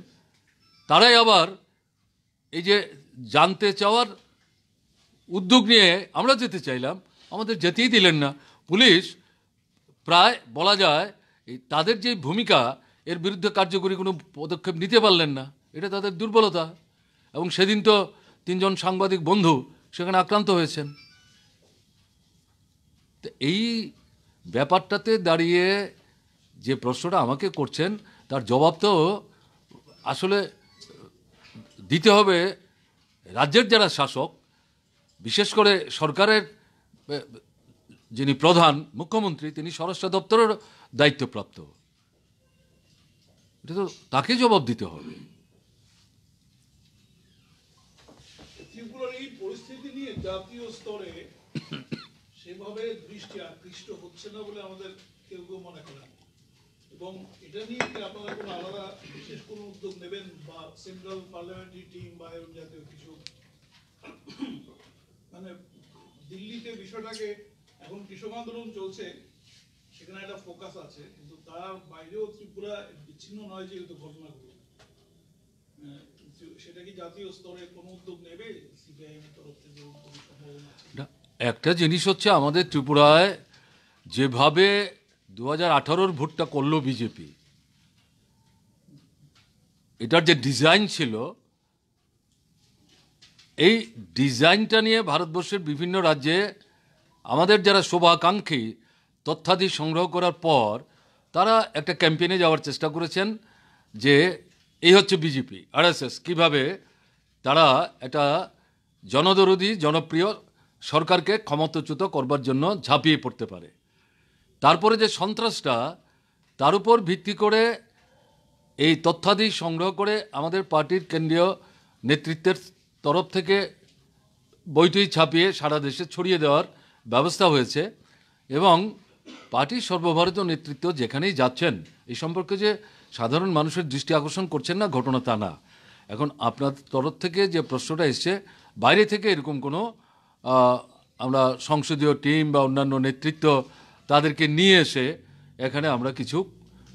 তারাই আবার এই যে জানতে চাওয়ার উদ্যোগ নিয়ে আমরা যেতে চাইলাম আমাদের যেতেই দিলেন না পুলিশ প্রায় বলা যায় এই তাদের যে ভূমিকা এর বিরুদ্ধে কার্যকরী কোনো পদক্ষেপ নিতে পারলেন না এটা তাদের দুর্বলতা এবং সেদিন তো তিনজন সাংবাদিক বন্ধু সেখানে আক্রান্ত হয়েছেন তো এই ব্যাপারটাতে দাঁড়িয়ে যে প্রশ্নটা আমাকে করছেন তার জবাব তো আসলে দিতে হবে রাজ্যের যারা শাসক বিশেষ করে সরকারের যিনি প্রধান মুখ্যমন্ত্রী তিনি স্বরাষ্ট্র দপ্তরের দায়িত্বপ্রাপ্ত এটা তো তাকে জবাব দিতে হবে এবং এটা নিয়ে আপনারা আলাদা বিশেষ কোনো উদ্যোগ নেবেন বা সেন্ট্রাল টিম বা জাতীয় মানে দিল্লিতে বিষয়টাকে এখন কৃষক আন্দোলন চলছে সেখানে একটা ফোকাস আছে কিন্তু তার বাইরেও ত্রিপুরা বিচ্ছিন্ন নয় যে ঘটনাগুলো সেটা কি জাতীয় স্তরে কোনো উদ্যোগ নেবে সিপিআইএমের তরফ থেকে একটা জিনিস হচ্ছে আমাদের ত্রিপুরায় যেভাবে দু হাজার আঠারোর ভোটটা করল বিজেপি এটার যে ডিজাইন ছিল এই ডিজাইনটা নিয়ে ভারতবর্ষের বিভিন্ন রাজ্যে আমাদের যারা শোভাকাঙ্ক্ষী তথ্যাদি সংগ্রহ করার পর তারা একটা ক্যাম্পেইনে যাওয়ার চেষ্টা করেছেন যে এই হচ্ছে বিজেপি আরএসএস কীভাবে তারা একটা জনদরোধী জনপ্রিয় সরকারকে ক্ষমতাচ্যুত করবার জন্য ঝাঁপিয়ে পড়তে পারে তারপরে যে সন্ত্রাসটা তার উপর ভিত্তি করে এই তথ্যাদি সংগ্রহ করে আমাদের পার্টির কেন্দ্রীয় নেতৃত্বের তরফ থেকে বইটি ছাপিয়ে সারা দেশে ছড়িয়ে দেওয়ার ব্যবস্থা হয়েছে এবং পার্টির সর্বভারতীয় নেতৃত্ব যেখানেই যাচ্ছেন এই সম্পর্কে যে সাধারণ মানুষের দৃষ্টি আকর্ষণ করছেন না ঘটনা তা না এখন আপনার তরফ থেকে যে প্রশ্নটা এসছে বাইরে থেকে এরকম কোনো আমরা সংসদীয় টিম বা অন্যান্য নেতৃত্ব তাদেরকে নিয়ে এসে এখানে আমরা কিছু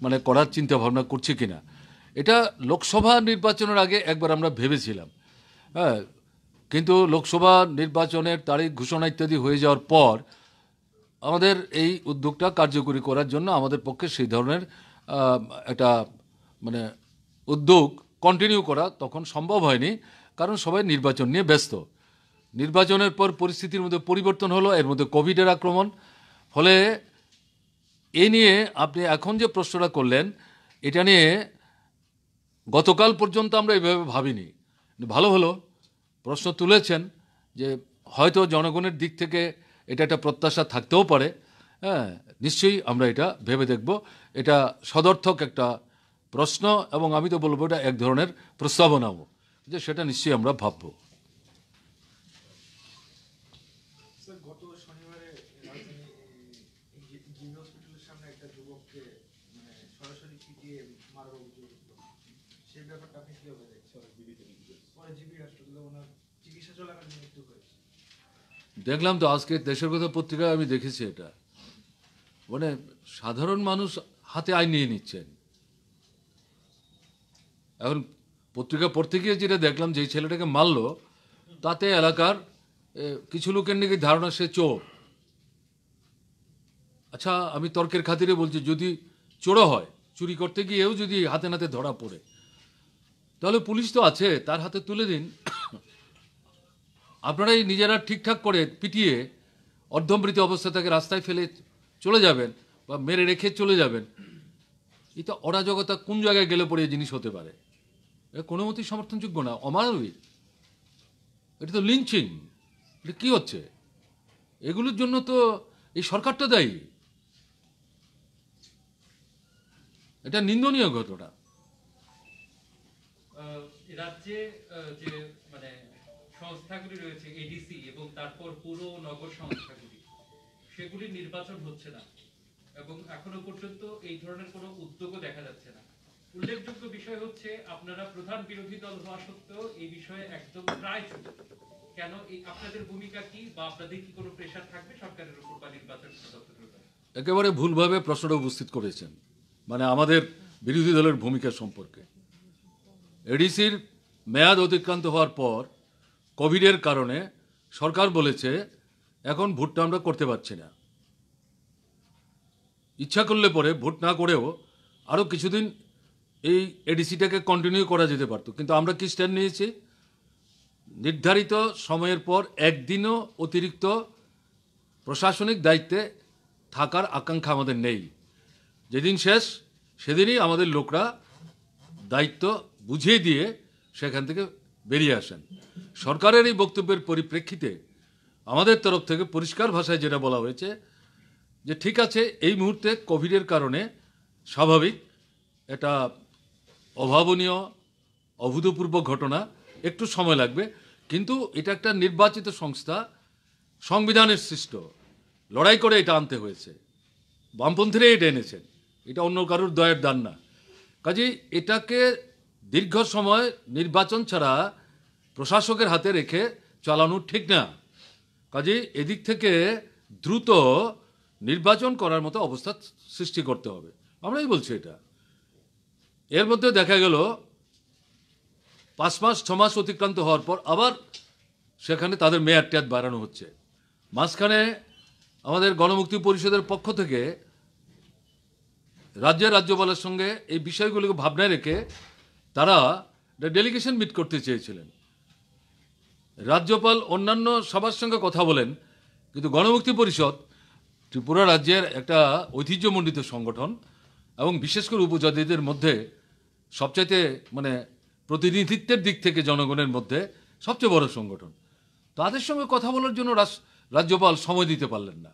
মানে করার চিন্তা ভাবনা করছি কিনা এটা লোকসভা নির্বাচনের আগে একবার আমরা ভেবেছিলাম হ্যাঁ কিন্তু লোকসভা নির্বাচনের তারিখ ঘোষণা ইত্যাদি হয়ে যাওয়ার পর আমাদের এই উদ্যোগটা কার্যকরী করার জন্য আমাদের পক্ষে সেই ধরনের একটা মানে উদ্যোগ কন্টিনিউ করা তখন সম্ভব হয়নি কারণ সবাই নির্বাচন নিয়ে ব্যস্ত নির্বাচনের পর পরিস্থিতির মধ্যে পরিবর্তন হলো এর মধ্যে কোভিডের আক্রমণ ফলে এ নিয়ে আপনি এখন যে প্রশ্নটা করলেন এটা নিয়ে গতকাল পর্যন্ত আমরা এইভাবে ভাবিনি ভালো হলো প্রশ্ন তুলেছেন যে হয়তো জনগণের দিক থেকে এটা একটা প্রত্যাশা থাকতেও পারে হ্যাঁ নিশ্চয়ই আমরা এটা ভেবে দেখব এটা সদর্থক একটা প্রশ্ন এবং আমি তো বলবো এটা এক ধরনের প্রস্তাবনাও যে সেটা নিশ্চয়ই আমরা ভাববো দেখলাম তো আজকে দেশের কথা পত্রিকায় আমি দেখেছি এটা মানে সাধারণ মানুষ হাতে আয় নিয়ে নিচ্ছেন এখন পত্রিকা পড়তে গিয়ে যেটা দেখলাম যে ছেলেটাকে মারল তাতে এলাকার কিছু লোকের নাকি ধারণা সে চোর আচ্ছা আমি তর্কের খাতিরে বলছি যদি চোরও হয় চুরি করতে গিয়েও যদি হাতে নাতে ধরা পড়ে তাহলে পুলিশ তো আছে তার হাতে তুলে দিন আপনারাই নিজেরা ঠিকঠাক করে পিটিয়ে অর্ধমৃত অবস্থা তাকে রাস্তায় ফেলে চলে যাবেন বা মেরে রেখে চলে যাবেন এটা অরাজকতা কোন জায়গায় গেলে পড়ে এই জিনিস হতে পারে এটা কোনো মতেই সমর্থনযোগ্য না অমানবিক এটা তো লিঞ্চিং এটা কী হচ্ছে এগুলোর জন্য তো এই সরকারটা দায়ী এটা নিন্দনীয় ঘটনা রাজ্যে যে সংস্থাগুলি রয়েছে এডিসি এবং তারপর পুরো নগর সংস্থাগুলি সেগুলি নির্বাচন হচ্ছে না এবং এখনো পর্যন্ত এই ধরনের কোনো উদ্যোগও দেখা যাচ্ছে না উল্লেখযোগ্য বিষয় হচ্ছে আপনারা প্রধান বিরোধী দল হওয়া সত্ত্বেও এই বিষয়ে একদম প্রায় চুপ কেন এই আপনাদের ভূমিকা কি বা আপনাদের কি কোনো প্রেশার থাকবে সরকারের উপর বা নির্বাচন একেবারে ভুলভাবে প্রশ্নটা উপস্থিত করেছেন মানে আমাদের বিরোধী দলের ভূমিকা সম্পর্কে এডিসির মেয়াদ অতিক্রান্ত হওয়ার পর কোভিডের কারণে সরকার বলেছে এখন ভোটটা আমরা করতে পারছি না ইচ্ছা করলে পরে ভোট না করেও আরও কিছুদিন এই এডিসিটাকে কন্টিনিউ করা যেতে পারত কিন্তু আমরা কি স্ট্যান্ড নিয়েছি নির্ধারিত সময়ের পর একদিনও অতিরিক্ত প্রশাসনিক দায়িত্বে থাকার আকাঙ্ক্ষা আমাদের নেই যেদিন শেষ সেদিনই আমাদের লোকরা দায়িত্ব বুঝিয়ে দিয়ে সেখান থেকে বেরিয়ে আসেন সরকারের এই বক্তব্যের পরিপ্রেক্ষিতে আমাদের তরফ থেকে পরিষ্কার ভাষায় যেটা বলা হয়েছে যে ঠিক আছে এই মুহূর্তে কোভিডের কারণে স্বাভাবিক এটা অভাবনীয় অভূতপূর্ব ঘটনা একটু সময় লাগবে কিন্তু এটা একটা নির্বাচিত সংস্থা সংবিধানের সৃষ্ট লড়াই করে এটা আনতে হয়েছে বামপন্থীরাই এটা এনেছেন এটা অন্য কারোর দয়ের দান না কাজেই এটাকে দীর্ঘ সময় নির্বাচন ছাড়া প্রশাসকের হাতে রেখে চালানো ঠিক না কাজে এদিক থেকে দ্রুত নির্বাচন করার মতো অবস্থা সৃষ্টি করতে হবে আমরাই বলছি এটা এর মধ্যে দেখা গেল পাঁচ মাস ছ মাস অতিক্রান্ত হওয়ার পর আবার সেখানে তাদের মেয়াদ ট্যাদ বাড়ানো হচ্ছে মাঝখানে আমাদের গণমুক্তি পরিষদের পক্ষ থেকে রাজ্যের রাজ্যপালের সঙ্গে এই বিষয়গুলোকে ভাবনায় রেখে তারা ডেলিগেশন মিট করতে চেয়েছিলেন রাজ্যপাল অন্যান্য সবার সঙ্গে কথা বলেন কিন্তু গণমুক্তি পরিষদ ত্রিপুরা রাজ্যের একটা ঐতিহ্যমণ্ডিত সংগঠন এবং বিশেষ করে উপজাতিদের মধ্যে সবচাইতে মানে প্রতিনিধিত্বের দিক থেকে জনগণের মধ্যে সবচেয়ে বড় সংগঠন তাদের সঙ্গে কথা বলার জন্য রাজ্যপাল সময় দিতে পারলেন না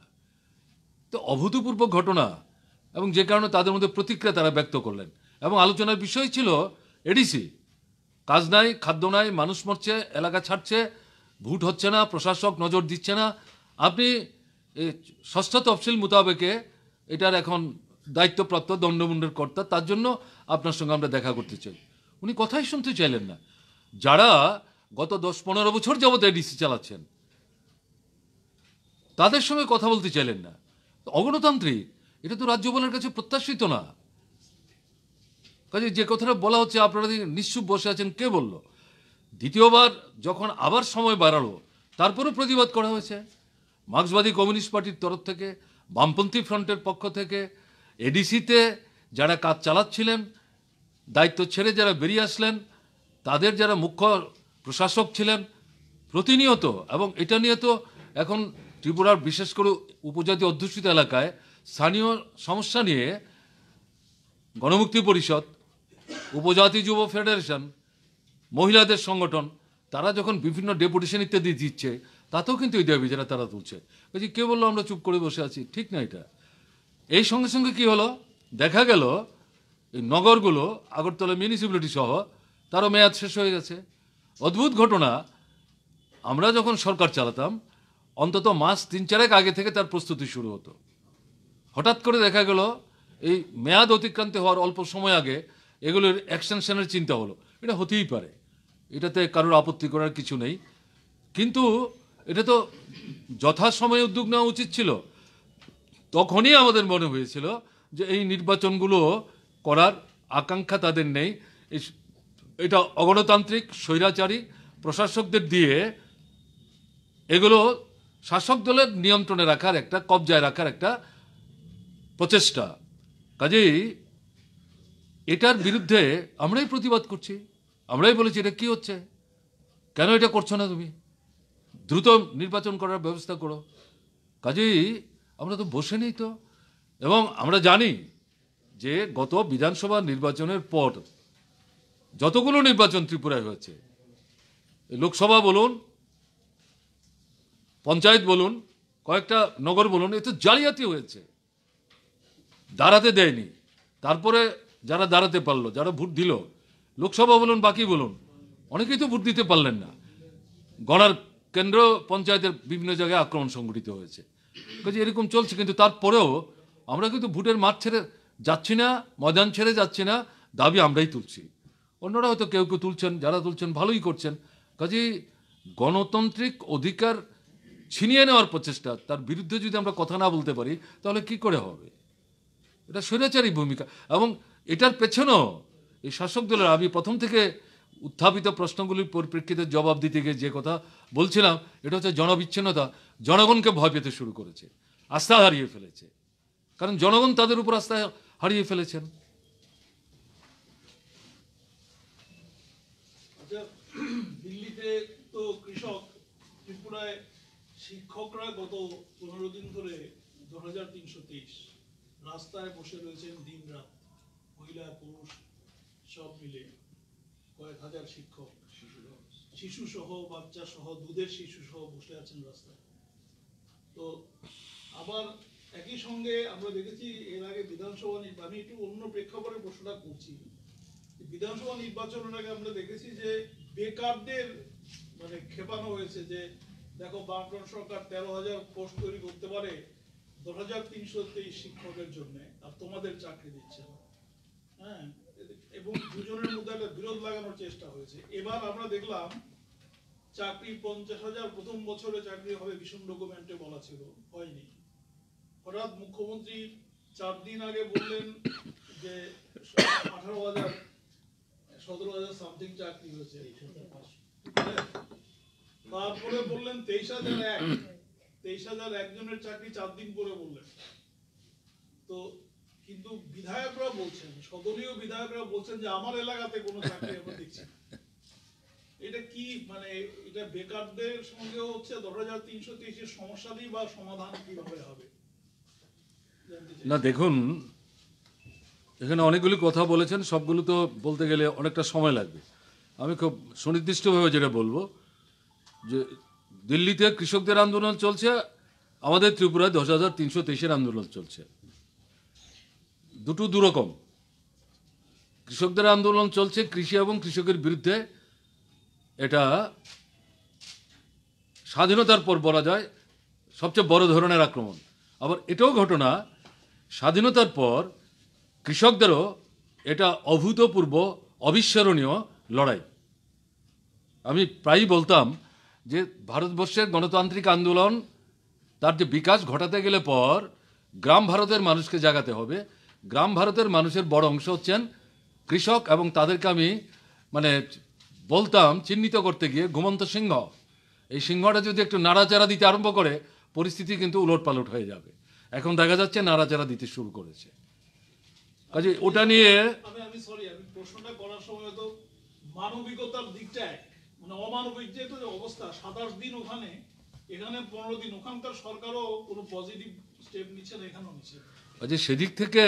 তো অভূতপূর্ব ঘটনা এবং যে কারণে তাদের মধ্যে প্রতিক্রিয়া তারা ব্যক্ত করলেন এবং আলোচনার বিষয় ছিল এডিসি কাজ নাই খাদ্য নাই মানুষ মরছে এলাকা ছাড়ছে ভোট হচ্ছে না প্রশাসক নজর দিচ্ছে না আপনি ষষ্ঠ তফসিল মোতাবেকে এটার এখন দায়িত্বপ্রাপ্ত দণ্ডমুণ্ডের কর্তা তার জন্য আপনার সঙ্গে আমরা দেখা করতে চাই উনি কথাই শুনতে চাইলেন না যারা গত দশ পনেরো বছর যাবৎ এডিসি চালাচ্ছেন তাদের সঙ্গে কথা বলতে চাইলেন না অগণতান্ত্রিক এটা তো রাজ্যপালের কাছে প্রত্যাশিত না কাজে যে কথাটা বলা হচ্ছে আপনারা নিশ্চুপ বসে আছেন কে বলল দ্বিতীয়বার যখন আবার সময় বাড়ালো তারপরও প্রতিবাদ করা হয়েছে মার্ক্সবাদী কমিউনিস্ট পার্টির তরফ থেকে বামপন্থী ফ্রন্টের পক্ষ থেকে এডিসিতে যারা কাজ চালাচ্ছিলেন দায়িত্ব ছেড়ে যারা বেরিয়ে আসলেন তাদের যারা মুখ্য প্রশাসক ছিলেন প্রতিনিয়ত এবং এটা নিয়ে তো এখন ত্রিপুরার বিশেষ করে উপজাতি অধ্যুষিত এলাকায় স্থানীয় সমস্যা নিয়ে গণমুক্তি পরিষদ উপজাতি যুব ফেডারেশন মহিলাদের সংগঠন তারা যখন বিভিন্ন ডেপুটেশন ইত্যাদি দিচ্ছে তাতেও কিন্তু এই দাবি যারা তারা তুলছে বলছি কে বললো আমরা চুপ করে বসে আছি ঠিক না এটা এই সঙ্গে সঙ্গে কি হলো দেখা গেল এই নগরগুলো আগরতলা মিউনিসিপ্যালিটি সহ তারও মেয়াদ শেষ হয়ে গেছে অদ্ভুত ঘটনা আমরা যখন সরকার চালাতাম অন্তত মাস তিন চারেক আগে থেকে তার প্রস্তুতি শুরু হতো হঠাৎ করে দেখা গেল এই মেয়াদ অতিক্রান্ত হওয়ার অল্প সময় আগে এগুলোর এক্সটেনশনের চিন্তা হলো এটা হতেই পারে এটাতে কারোর আপত্তি করার কিছু নেই কিন্তু এটা তো যথাসময়ে উদ্যোগ নেওয়া উচিত ছিল তখনই আমাদের মনে হয়েছিল যে এই নির্বাচনগুলো করার আকাঙ্ক্ষা তাদের নেই এটা অগণতান্ত্রিক স্বৈরাচারী প্রশাসকদের দিয়ে এগুলো শাসক দলের নিয়ন্ত্রণে রাখার একটা কবজায় রাখার একটা প্রচেষ্টা কাজেই এটার বিরুদ্ধে আমরাই প্রতিবাদ করছি আমরাই বলেছি এটা কি হচ্ছে কেন এটা করছো না তুমি দ্রুত নির্বাচন করার ব্যবস্থা করো কাজেই আমরা তো বসে নেই তো এবং আমরা জানি যে গত বিধানসভা নির্বাচনের পর যতগুলো নির্বাচন ত্রিপুরায় হয়েছে লোকসভা বলুন পঞ্চায়েত বলুন কয়েকটা নগর বলুন এ তো জালিয়াতি হয়েছে দাঁড়াতে দেয়নি তারপরে যারা দাঁড়াতে পারলো যারা ভোট দিল লোকসভা বলুন বাকি বলুন অনেকেই তো ভোট দিতে পারলেন না গড়ার কেন্দ্র পঞ্চায়েতের বিভিন্ন জায়গায় আক্রমণ সংঘটিত হয়েছে কাজে এরকম চলছে কিন্তু তারপরেও আমরা কিন্তু ভোটের মাঠ ছেড়ে যাচ্ছি না ময়দান ছেড়ে যাচ্ছি না দাবি আমরাই তুলছি অন্যরা হয়তো কেউ কেউ তুলছেন যারা তুলছেন ভালোই করছেন কাজেই গণতান্ত্রিক অধিকার ছিনিয়ে নেওয়ার প্রচেষ্টা তার বিরুদ্ধে যদি আমরা কথা না বলতে পারি তাহলে কি করে হবে এটা স্বৈরাচারী ভূমিকা এবং এটার পেছনেও এই শাসক দলের আমি প্রথম থেকে উত্থাপিত প্রশ্নগুলির পরিপ্রেক্ষিতে জবাব দিতে গিয়ে যে কথা বলছিলাম এটা হচ্ছে জনবিচ্ছিন্নতা জনগণকে ভয় পেতে শুরু করেছে আস্থা হারিয়ে ফেলেছে কারণ জনগণ তাদের উপর আস্থা হারিয়ে ফেলেছেন আচ্ছা, দিল্লিতে তো কৃষক ত্রিপুরায় শিক্ষকরা গত পনেরো দিন ধরে দু রাস্তায় বসে রয়েছেন দিন রাত মহিলা পুরুষ সব মিলে কয়েক হাজার শিক্ষক শিশু সহ বাচ্চা সহ দুধের শিশু সহ বসে আছেন রাস্তায় তো আবার একই সঙ্গে আমরা দেখেছি এর আগে বিধানসভা আমি একটু অন্য প্রেক্ষাপটে প্রশ্নটা করছি বিধানসভা নির্বাচনের আগে আমরা দেখেছি যে বেকারদের মানে খেপানো হয়েছে যে দেখো বামফ্রন্ট সরকার তেরো হাজার পোস্ট তৈরি করতে পারে দশ হাজার তিনশো তেইশ শিক্ষকের জন্য আর তোমাদের চাকরি দিচ্ছে না হ্যাঁ, এবং দুজনের মধ্যে একটা বিরোধ লাগানোর চেষ্টা হয়েছে এবার আমরা দেখলাম চাকরি পঞ্চাশ হাজার প্রথম বছরে চাকরি হবে ভীষণ ডকুমেন্টে বলা ছিল হয়নি হঠাৎ মুখ্যমন্ত্রী চার দিন আগে বললেন যে আঠারো হাজার সতেরো হাজার সামথিং চাকরি হয়েছে তারপরে বললেন তেইশ হাজার এক তেইশ হাজার একজনের চাকরি চার দিন পরে বললেন তো কিন্তু বিধায়করা বলছেন সদলীয় বিধায়করা বলছেন যে আমার এলাকাতে কোনো চাকরি আমরা দেখছি এটা কি মানে এটা বেকারদের সঙ্গে হচ্ছে দশ হাজার তিনশো তেইশের সমস্যা দিয়ে বা সমাধান কিভাবে হবে না দেখুন এখানে অনেকগুলি কথা বলেছেন সবগুলো তো বলতে গেলে অনেকটা সময় লাগবে আমি খুব সুনির্দিষ্টভাবে যেটা বলবো যে দিল্লিতে কৃষকদের আন্দোলন চলছে আমাদের ত্রিপুরায় দশ হাজার তিনশো তেইশের আন্দোলন চলছে দুটো দুরকম কৃষকদের আন্দোলন চলছে কৃষি এবং কৃষকের বিরুদ্ধে এটা স্বাধীনতার পর বলা যায় সবচেয়ে বড় ধরনের আক্রমণ আবার এটাও ঘটনা স্বাধীনতার পর কৃষকদেরও এটা অভূতপূর্ব অবিস্মরণীয় লড়াই আমি প্রায়ই বলতাম যে ভারতবর্ষের গণতান্ত্রিক আন্দোলন তার যে বিকাশ ঘটাতে গেলে পর গ্রাম ভারতের মানুষকে জাগাতে হবে গ্রাম ভারতের মানুষের বড় অংশ হচ্ছেন কৃষক এবং তাদেরকে আমি মানে বলতাম চিহ্নিত করতে গিয়ে ঘুমন্ত সিংহ এই সিংহটা যদি একটু নাড়াচাড়া দিতে আরম্ভ করে পরিস্থিতি কিন্তু উলট পালট হয়ে যাবে এখন দেখা যাচ্ছে নাড়াচাড়া দিতে শুরু করেছে কাজে ওটা নিয়ে আমি আমি সরি আমি প্রশ্নটা করার সময় তো মানবিকতার দিকটা মানে অমানবিক যে অবস্থা সাতাশ দিন ওখানে এখানে পনেরো দিন ওখানকার সরকারও কোনো পজিটিভ স্টেপ নিচ্ছে না এখানেও নিচ্ছে যে সেদিক থেকে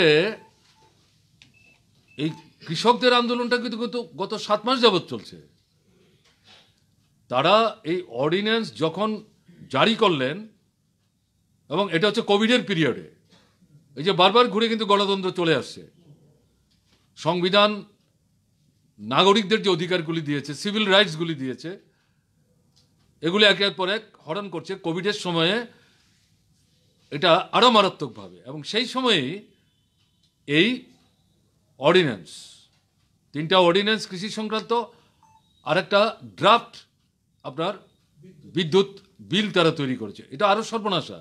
এই কৃষকদের আন্দোলনটা কিন্তু কিন্তু গত সাত মাস যাবৎ চলছে তারা এই অর্ডিন্যান্স যখন জারি করলেন এবং এটা হচ্ছে কোভিডের পিরিয়ডে এই যে বারবার ঘুরে কিন্তু গণতন্ত্র চলে আসছে সংবিধান নাগরিকদের যে অধিকারগুলি দিয়েছে সিভিল রাইটসগুলি দিয়েছে এগুলি একে পর এক হরণ করছে কোভিডের সময়ে এটা আরও মারাত্মকভাবে এবং সেই সময়ে এই অর্ডিন্যান্স তিনটা অর্ডিন্যান্স কৃষি সংক্রান্ত আর একটা ড্রাফট আপনার বিদ্যুৎ বিল তারা তৈরি করেছে এটা আরও সর্বনাশা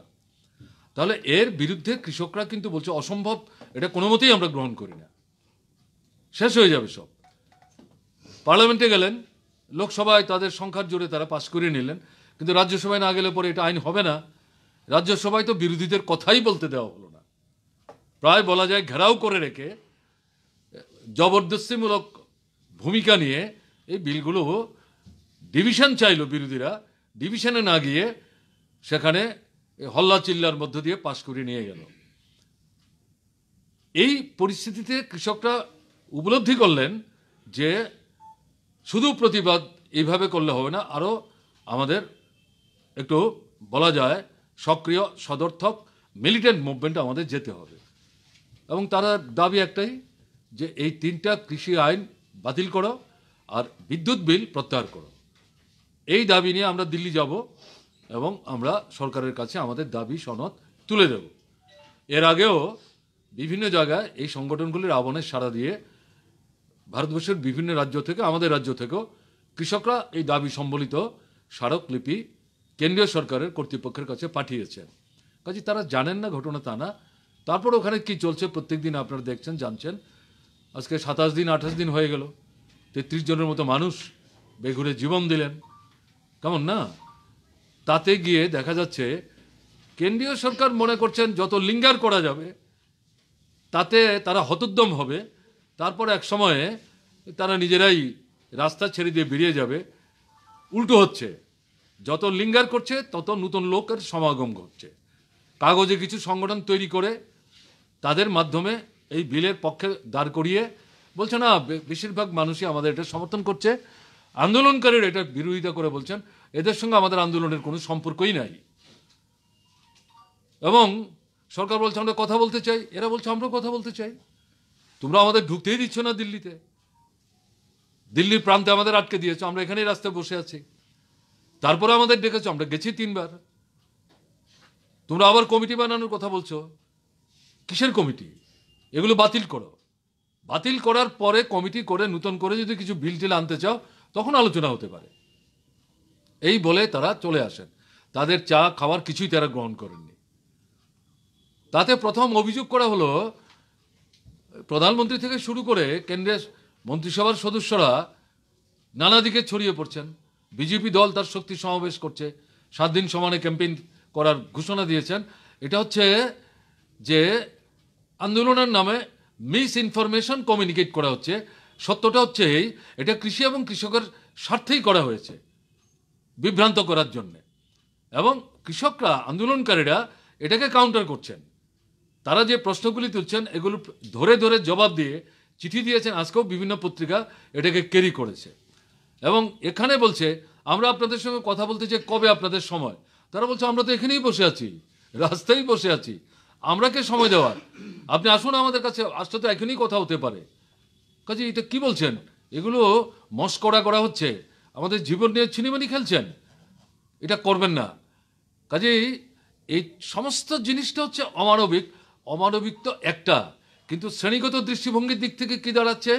তাহলে এর বিরুদ্ধে কৃষকরা কিন্তু বলছে অসম্ভব এটা কোনো মতেই আমরা গ্রহণ করি না শেষ হয়ে যাবে সব পার্লামেন্টে গেলেন লোকসভায় তাদের সংখ্যার জোরে তারা পাশ করে নিলেন কিন্তু রাজ্যসভায় না গেলে পরে এটা আইন হবে না রাজ্যসভায় তো বিরোধীদের কথাই বলতে দেওয়া হলো না প্রায় বলা যায় ঘেরাও করে রেখে জবরদস্তিমূলক ভূমিকা নিয়ে এই বিলগুলো ডিভিশন চাইল বিরোধীরা ডিভিশনে না গিয়ে সেখানে হল্লা চিল্লার মধ্য দিয়ে পাশ করে নিয়ে গেল এই পরিস্থিতিতে কৃষকরা উপলব্ধি করলেন যে শুধু প্রতিবাদ এইভাবে করলে হবে না আরও আমাদের একটু বলা যায় সক্রিয় সদর্থক মিলিটেন্ট মুভমেন্ট আমাদের যেতে হবে এবং তারা দাবি একটাই যে এই তিনটা কৃষি আইন বাতিল করো আর বিদ্যুৎ বিল প্রত্যাহার করো এই দাবি নিয়ে আমরা দিল্লি যাব এবং আমরা সরকারের কাছে আমাদের দাবি সনদ তুলে দেব এর আগেও বিভিন্ন জায়গায় এই সংগঠনগুলির আবনের সাড়া দিয়ে ভারতবর্ষের বিভিন্ন রাজ্য থেকে আমাদের রাজ্য থেকেও কৃষকরা এই দাবি সম্বলিত স্মারকলিপি কেন্দ্রীয় সরকারের কর্তৃপক্ষের কাছে পাঠিয়েছেন কাজে তারা জানেন না ঘটনা তা না তারপর ওখানে কি চলছে প্রত্যেক দিন আপনারা দেখছেন জানছেন আজকে সাতাশ দিন আঠাশ দিন হয়ে গেল তেত্রিশ জনের মতো মানুষ বেঘুরে জীবন দিলেন কেমন না তাতে গিয়ে দেখা যাচ্ছে কেন্দ্রীয় সরকার মনে করছেন যত লিঙ্গার করা যাবে তাতে তারা হতোদ্যম হবে তারপর এক সময়ে তারা নিজেরাই রাস্তা ছেড়ে দিয়ে বেরিয়ে যাবে উল্টো হচ্ছে যত লিঙ্গার করছে তত নতুন লোকের সমাগম ঘটছে কাগজে কিছু সংগঠন তৈরি করে তাদের মাধ্যমে এই বিলের পক্ষে দাঁড় করিয়ে বলছে না বেশিরভাগ মানুষই আমাদের এটা সমর্থন করছে আন্দোলনকারীর এটা বিরোধিতা করে বলছেন এদের সঙ্গে আমাদের আন্দোলনের কোনো সম্পর্কই নাই এবং সরকার বলছে আমরা কথা বলতে চাই এরা বলছে আমরা কথা বলতে চাই তোমরা আমাদের ঢুকতেই দিচ্ছ না দিল্লিতে দিল্লির প্রান্তে আমাদের আটকে দিয়েছো আমরা এখানেই রাস্তায় বসে আছি তারপরে আমাদের ডেকেছ আমরা গেছি তিনবার তোমরা আবার কমিটি বানানোর কথা বলছো কিসের কমিটি এগুলো বাতিল করো বাতিল করার পরে কমিটি করে নূতন করে যদি কিছু বিল টিল আনতে চাও তখন আলোচনা হতে পারে এই বলে তারা চলে আসেন তাদের চা খাওয়ার কিছুই তারা গ্রহণ করেননি তাতে প্রথম অভিযোগ করা হলো প্রধানমন্ত্রী থেকে শুরু করে কেন্দ্রের মন্ত্রিসভার সদস্যরা নানা দিকে ছড়িয়ে পড়ছেন বিজেপি দল তার শক্তি সমাবেশ করছে সাত দিন সমানে ক্যাম্পেইন করার ঘোষণা দিয়েছেন এটা হচ্ছে যে আন্দোলনের নামে মিস ইনফরমেশন কমিউনিকেট করা হচ্ছে সত্যটা হচ্ছে এই এটা কৃষি এবং কৃষকের স্বার্থেই করা হয়েছে বিভ্রান্ত করার জন্য এবং কৃষকরা আন্দোলনকারীরা এটাকে কাউন্টার করছেন তারা যে প্রশ্নগুলি তুলছেন এগুলো ধরে ধরে জবাব দিয়ে চিঠি দিয়েছেন আজকেও বিভিন্ন পত্রিকা এটাকে ক্যারি করেছে এবং এখানে বলছে আমরা আপনাদের সঙ্গে কথা বলতে চাই কবে আপনাদের সময় তারা বলছে আমরা তো এখানেই বসে আছি রাস্তায় বসে আছি আমরা কে সময় দেওয়ার আপনি আসুন আমাদের কাছে আসতে তো এখনই কথা হতে পারে কাজে এটা কি বলছেন এগুলো মস্করা করা হচ্ছে আমাদের জীবন নিয়ে ছিনিমানি খেলছেন এটা করবেন না কাজেই এই সমস্ত জিনিসটা হচ্ছে অমানবিক অমানবিক তো একটা কিন্তু শ্রেণীগত দৃষ্টিভঙ্গির দিক থেকে কি দাঁড়াচ্ছে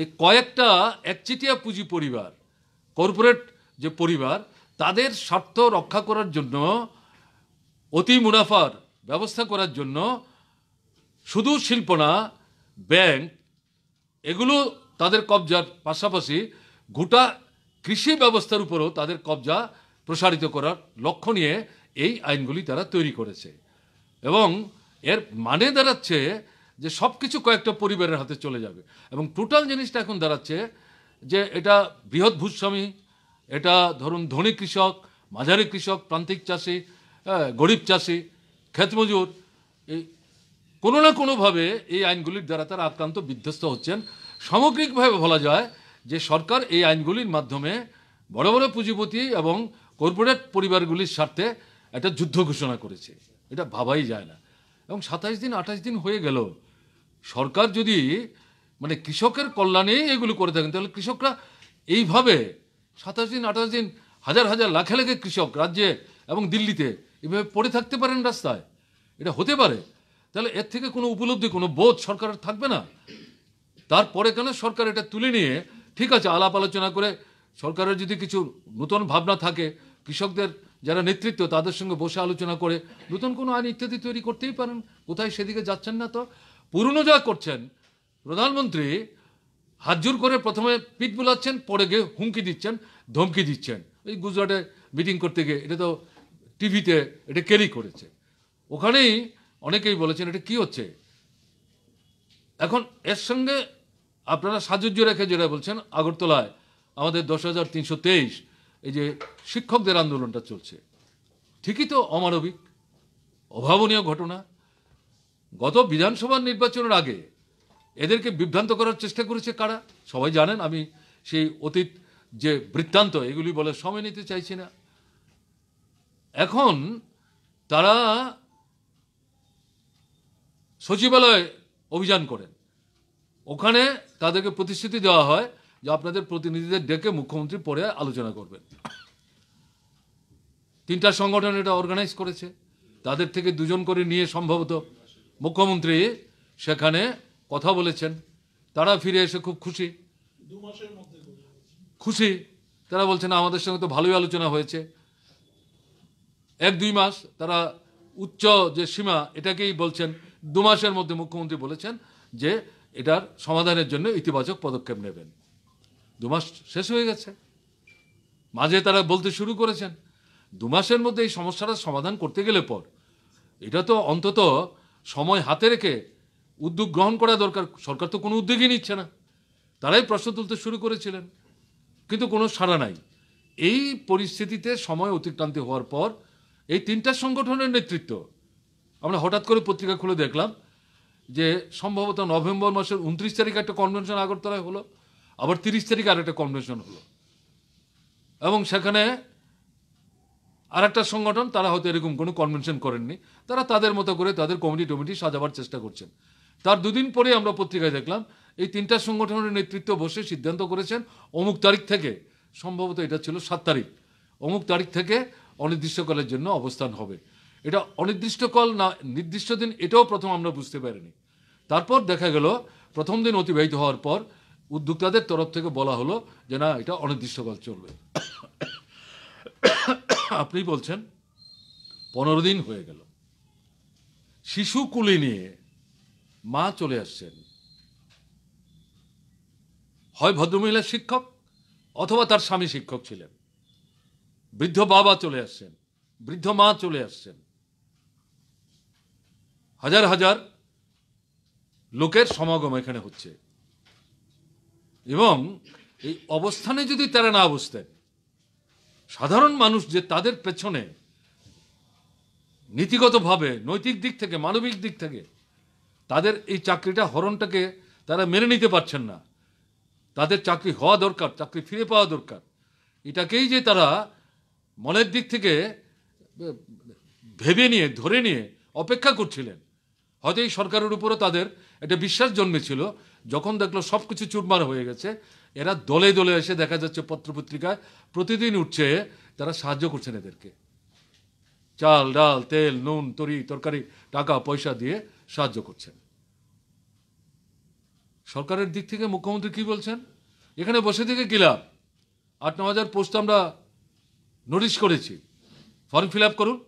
এই কয়েকটা একচেটিয়া পুঁজি পরিবার কর্পোরেট যে পরিবার তাদের স্বার্থ রক্ষা করার জন্য অতি মুনাফার ব্যবস্থা করার জন্য শুধু শিল্প না ব্যাংক এগুলো তাদের কবজার পাশাপাশি গোটা কৃষি ব্যবস্থার উপরও তাদের কবজা প্রসারিত করার লক্ষ্য নিয়ে এই আইনগুলি তারা তৈরি করেছে এবং এর মানে দাঁড়াচ্ছে যে সব কিছু কয়েকটা পরিবারের হাতে চলে যাবে এবং টোটাল জিনিসটা এখন দাঁড়াচ্ছে যে এটা বৃহৎ ভূস্বামী এটা ধরুন ধনী কৃষক মাঝারি কৃষক প্রান্তিক চাষি গরিব চাষি ক্ষেতমজুর এই কোনো না কোনোভাবে এই আইনগুলির দ্বারা তারা আক্রান্ত বিধ্বস্ত হচ্ছেন সামগ্রিকভাবে বলা যায় যে সরকার এই আইনগুলির মাধ্যমে বড় বড় পুঁজিপতি এবং কর্পোরেট পরিবারগুলির স্বার্থে একটা যুদ্ধ ঘোষণা করেছে এটা ভাবাই যায় না এবং সাতাশ দিন আঠাশ দিন হয়ে গেল সরকার যদি মানে কৃষকের কল্যাণে এগুলো করে থাকেন তাহলে কৃষকরা এইভাবে সাতাশ দিন আঠাশ দিন হাজার হাজার লাখে লাখে কৃষক রাজ্যে এবং দিল্লিতে এভাবে পড়ে থাকতে পারেন রাস্তায় এটা হতে পারে তাহলে এর থেকে কোনো উপলব্ধি কোনো বোধ সরকারের থাকবে না তারপরে কেন সরকার এটা তুলে নিয়ে ঠিক আছে আলাপ আলোচনা করে সরকারের যদি কিছু নতুন ভাবনা থাকে কৃষকদের যারা নেতৃত্ব তাদের সঙ্গে বসে আলোচনা করে নতুন কোনো আইন ইত্যাদি তৈরি করতেই পারেন কোথায় সেদিকে যাচ্ছেন না তো পুরনো যা করছেন প্রধানমন্ত্রী হাত জোর করে প্রথমে পিঠ বোলাচ্ছেন পরে গিয়ে হুমকি দিচ্ছেন ধমকি দিচ্ছেন ওই গুজরাটে মিটিং করতে গিয়ে এটা তো টিভিতে এটা ক্যারি করেছে ওখানেই অনেকেই বলেছেন এটা কি হচ্ছে এখন এর সঙ্গে আপনারা সাজুজ্য রেখে যেটা বলছেন আগরতলায় আমাদের দশ হাজার তিনশো তেইশ এই যে শিক্ষকদের আন্দোলনটা চলছে ঠিকই তো অমানবিক অভাবনীয় ঘটনা গত বিধানসভা নির্বাচনের আগে এদেরকে বিভ্রান্ত করার চেষ্টা করেছে কারা সবাই জানেন আমি সেই অতীত যে বৃত্তান্ত এগুলি বলে সময় নিতে চাইছি না এখন তারা সচিবালয়ে অভিযান করেন ওখানে তাদেরকে প্রতিশ্রুতি দেওয়া হয় যে আপনাদের প্রতিনিধিদের ডেকে মুখ্যমন্ত্রী পরে আলোচনা করবেন তিনটা সংগঠন এটা অর্গানাইজ করেছে তাদের থেকে দুজন করে নিয়ে সম্ভবত মুখ্যমন্ত্রী সেখানে কথা বলেছেন তারা ফিরে এসে খুব খুশি খুশি তারা বলছেন আমাদের সঙ্গে তো ভালোই আলোচনা হয়েছে এক দুই মাস তারা উচ্চ যে সীমা এটাকেই বলছেন দু মাসের মধ্যে মুখ্যমন্ত্রী বলেছেন যে এটার সমাধানের জন্য ইতিবাচক পদক্ষেপ নেবেন দু মাস শেষ হয়ে গেছে মাঝে তারা বলতে শুরু করেছেন দু মাসের মধ্যে এই সমস্যাটা সমাধান করতে গেলে পর এটা তো অন্তত সময় হাতে রেখে উদ্যোগ গ্রহণ করা দরকার সরকার তো কোনো উদ্যোগই নিচ্ছে না তারাই প্রশ্ন তুলতে শুরু করেছিলেন কিন্তু কোনো সাড়া নাই এই পরিস্থিতিতে সময় অতিক্রান্তি হওয়ার পর এই তিনটা সংগঠনের নেতৃত্ব আমরা হঠাৎ করে পত্রিকা খুলে দেখলাম যে সম্ভবত নভেম্বর মাসের উনত্রিশ তারিখ একটা কনভেনশন আগরতলায় হলো আবার তিরিশ তারিখ আর একটা কনভেনশন হলো এবং সেখানে আর একটা সংগঠন তারা হয়তো এরকম কোনো কনভেনশন করেননি তারা তাদের মতো করে তাদের কমিটি টমিটি সাজাবার চেষ্টা করছেন তার দুদিন পরে আমরা পত্রিকায় দেখলাম এই তিনটা সংগঠনের নেতৃত্ব বসে সিদ্ধান্ত করেছেন অমুক তারিখ থেকে সম্ভবত এটা ছিল সাত তারিখ অমুক তারিখ থেকে অনির্দিষ্টকালের জন্য অবস্থান হবে এটা অনির্দিষ্টকাল না নির্দিষ্ট দিন এটাও প্রথম আমরা বুঝতে পারিনি তারপর দেখা গেল প্রথম দিন অতিবাহিত হওয়ার পর উদ্যোক্তাদের তরফ থেকে বলা হলো যে না এটা অনির্দিষ্টকাল চলবে আপনি বলছেন পনেরো দিন হয়ে গেল শিশু কুলে নিয়ে মা চলে আসছেন হয় ভদ্রমহিলা শিক্ষক অথবা তার স্বামী শিক্ষক ছিলেন বৃদ্ধ বাবা চলে আসছেন বৃদ্ধ মা চলে আসছেন হাজার হাজার লোকের সমাগম এখানে হচ্ছে এবং এই অবস্থানে যদি তারা না বুঝতেন সাধারণ মানুষ যে তাদের পেছনে নীতিগতভাবে নৈতিক দিক থেকে মানবিক দিক থেকে তাদের এই চাকরিটা হরণটাকে তারা মেনে নিতে পারছেন না তাদের চাকরি হওয়া দরকার চাকরি ফিরে পাওয়া দরকার এটাকেই যে তারা মনের দিক থেকে ভেবে নিয়ে ধরে নিয়ে অপেক্ষা করছিলেন হয়তো এই সরকারের উপরও তাদের একটা বিশ্বাস জন্মেছিল যখন দেখলো সব কিছু চুরমার হয়ে গেছে এরা দলে দলে এসে দেখা যাচ্ছে পত্রপত্রিকায় প্রতিদিন উঠছে তারা সাহায্য করছেন এদেরকে চাল ডাল তেল নুন তরি তরকারি টাকা পয়সা দিয়ে সাহায্য করছেন সরকারের দিক থেকে মুখ্যমন্ত্রী কি বলছেন এখানে বসে থেকে কি লাভ আট ন হাজার পোস্ট আমরা নোটিশ করেছি ফর্ম ফিল আপ করুন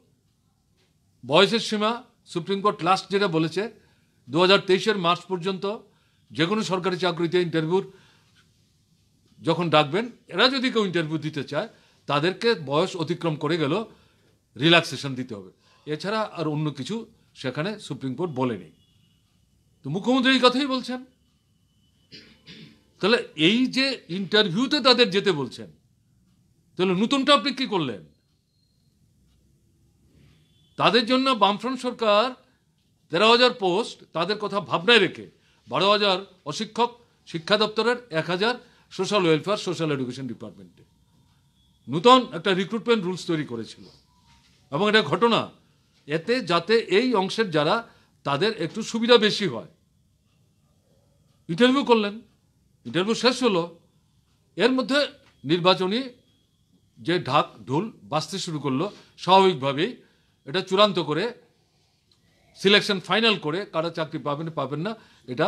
বয়সের সীমা সুপ্রিম কোর্ট লাস্ট যেটা বলেছে দু হাজার তেইশের মার্চ পর্যন্ত যে কোনো সরকারি চাকরিতে ইন্টারভিউর যখন ডাকবেন এরা যদি কেউ ইন্টারভিউ দিতে চায় তাদেরকে বয়স অতিক্রম করে গেল রিল্যাক্সেশন দিতে হবে এছাড়া আর অন্য কিছু সেখানে সুপ্রিম কোর্ট বলেনি তো মুখ্যমন্ত্রী এই কথাই বলছেন তাহলে এই যে ইন্টারভিউতে তাদের যেতে বলছেন তাহলে নতুনটা আপনি কি করলেন তাদের জন্য বামফ্রন্ট সরকার তেরো হাজার পোস্ট তাদের কথা ভাবনায় রেখে বারো হাজার অশিক্ষক শিক্ষা দপ্তরের এক হাজার সোশ্যাল ওয়েলফেয়ার সোশ্যাল এডুকেশন ডিপার্টমেন্টে নূতন একটা রিক্রুটমেন্ট রুলস তৈরি করেছিল এবং এটা ঘটনা এতে যাতে এই অংশের যারা তাদের একটু সুবিধা বেশি হয় ইন্টারভিউ করলেন ইন্টারভিউ শেষ হলো এর মধ্যে নির্বাচনী যে ঢাক ঢোল বাঁচতে শুরু করলো স্বাভাবিকভাবেই এটা চূড়ান্ত করে সিলেকশন ফাইনাল করে কারা চাকরি পাবেন পাবেন না এটা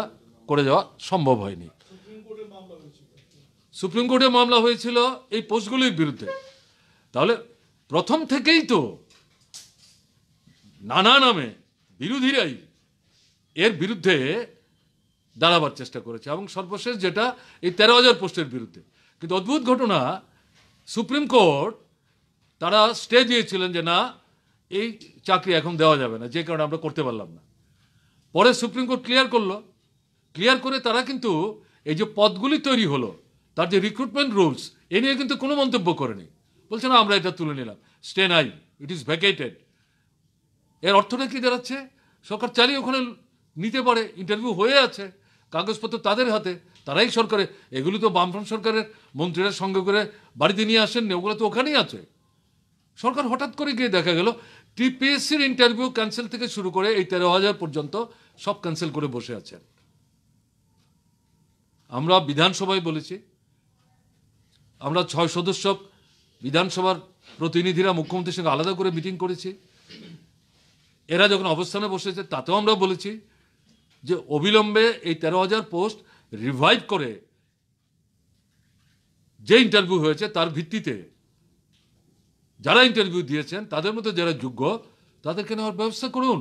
করে যাওয়া সম্ভব হয়নি সুপ্রিম কোর্টে মামলা হয়েছিল এই পোস্টগুলির বিরুদ্ধে তাহলে প্রথম থেকেই তো নানা নামে বিরোধীরাই এর বিরুদ্ধে দাঁড়াবার চেষ্টা করেছে এবং সর্বশেষ যেটা এই তেরো হাজার পোস্টের বিরুদ্ধে কিন্তু অদ্ভুত ঘটনা সুপ্রিম কোর্ট তারা স্টে দিয়েছিলেন যে না এই চাকরি এখন দেওয়া যাবে না যে কারণে আমরা করতে পারলাম না পরে সুপ্রিম কোর্ট ক্লিয়ার করলো ক্লিয়ার করে তারা কিন্তু এই যে পদগুলি তৈরি হলো তার যে রিক্রুটমেন্ট রুলস এ নিয়ে কিন্তু কোনো মন্তব্য করেনি বলছে না আমরা এটা তুলে নিলাম স্টে নাই ইট ইজ ভ্যাকেটেড এর অর্থটা কি দাঁড়াচ্ছে সরকার চালিয়ে ওখানে নিতে পারে ইন্টারভিউ হয়ে আছে কাগজপত্র তাদের হাতে তারাই সরকারে এগুলি তো বামফ্রন্ট সরকারের মন্ত্রীরা সঙ্গে করে বাড়িতে নিয়ে আসেননি ওগুলো তো ওখানেই আছে সরকার হঠাৎ করে গিয়ে দেখা গেল টিপিএসসির ইন্টারভিউ ক্যান্সেল থেকে শুরু করে এই তেরো হাজার পর্যন্ত সব ক্যান্সেল করে বসে আছেন আমরা বিধানসভায় বলেছি আমরা ছয় সদস্য বিধানসভার প্রতিনিধিরা মুখ্যমন্ত্রীর সঙ্গে আলাদা করে মিটিং করেছি এরা যখন অবস্থানে বসেছে তাতেও আমরা বলেছি যে অবিলম্বে এই তেরো হাজার পোস্ট রিভাইভ করে যে ইন্টারভিউ হয়েছে তার ভিত্তিতে যারা ইন্টারভিউ দিয়েছেন তাদের মধ্যে যারা যোগ্য তাদেরকে নেওয়ার ব্যবস্থা করুন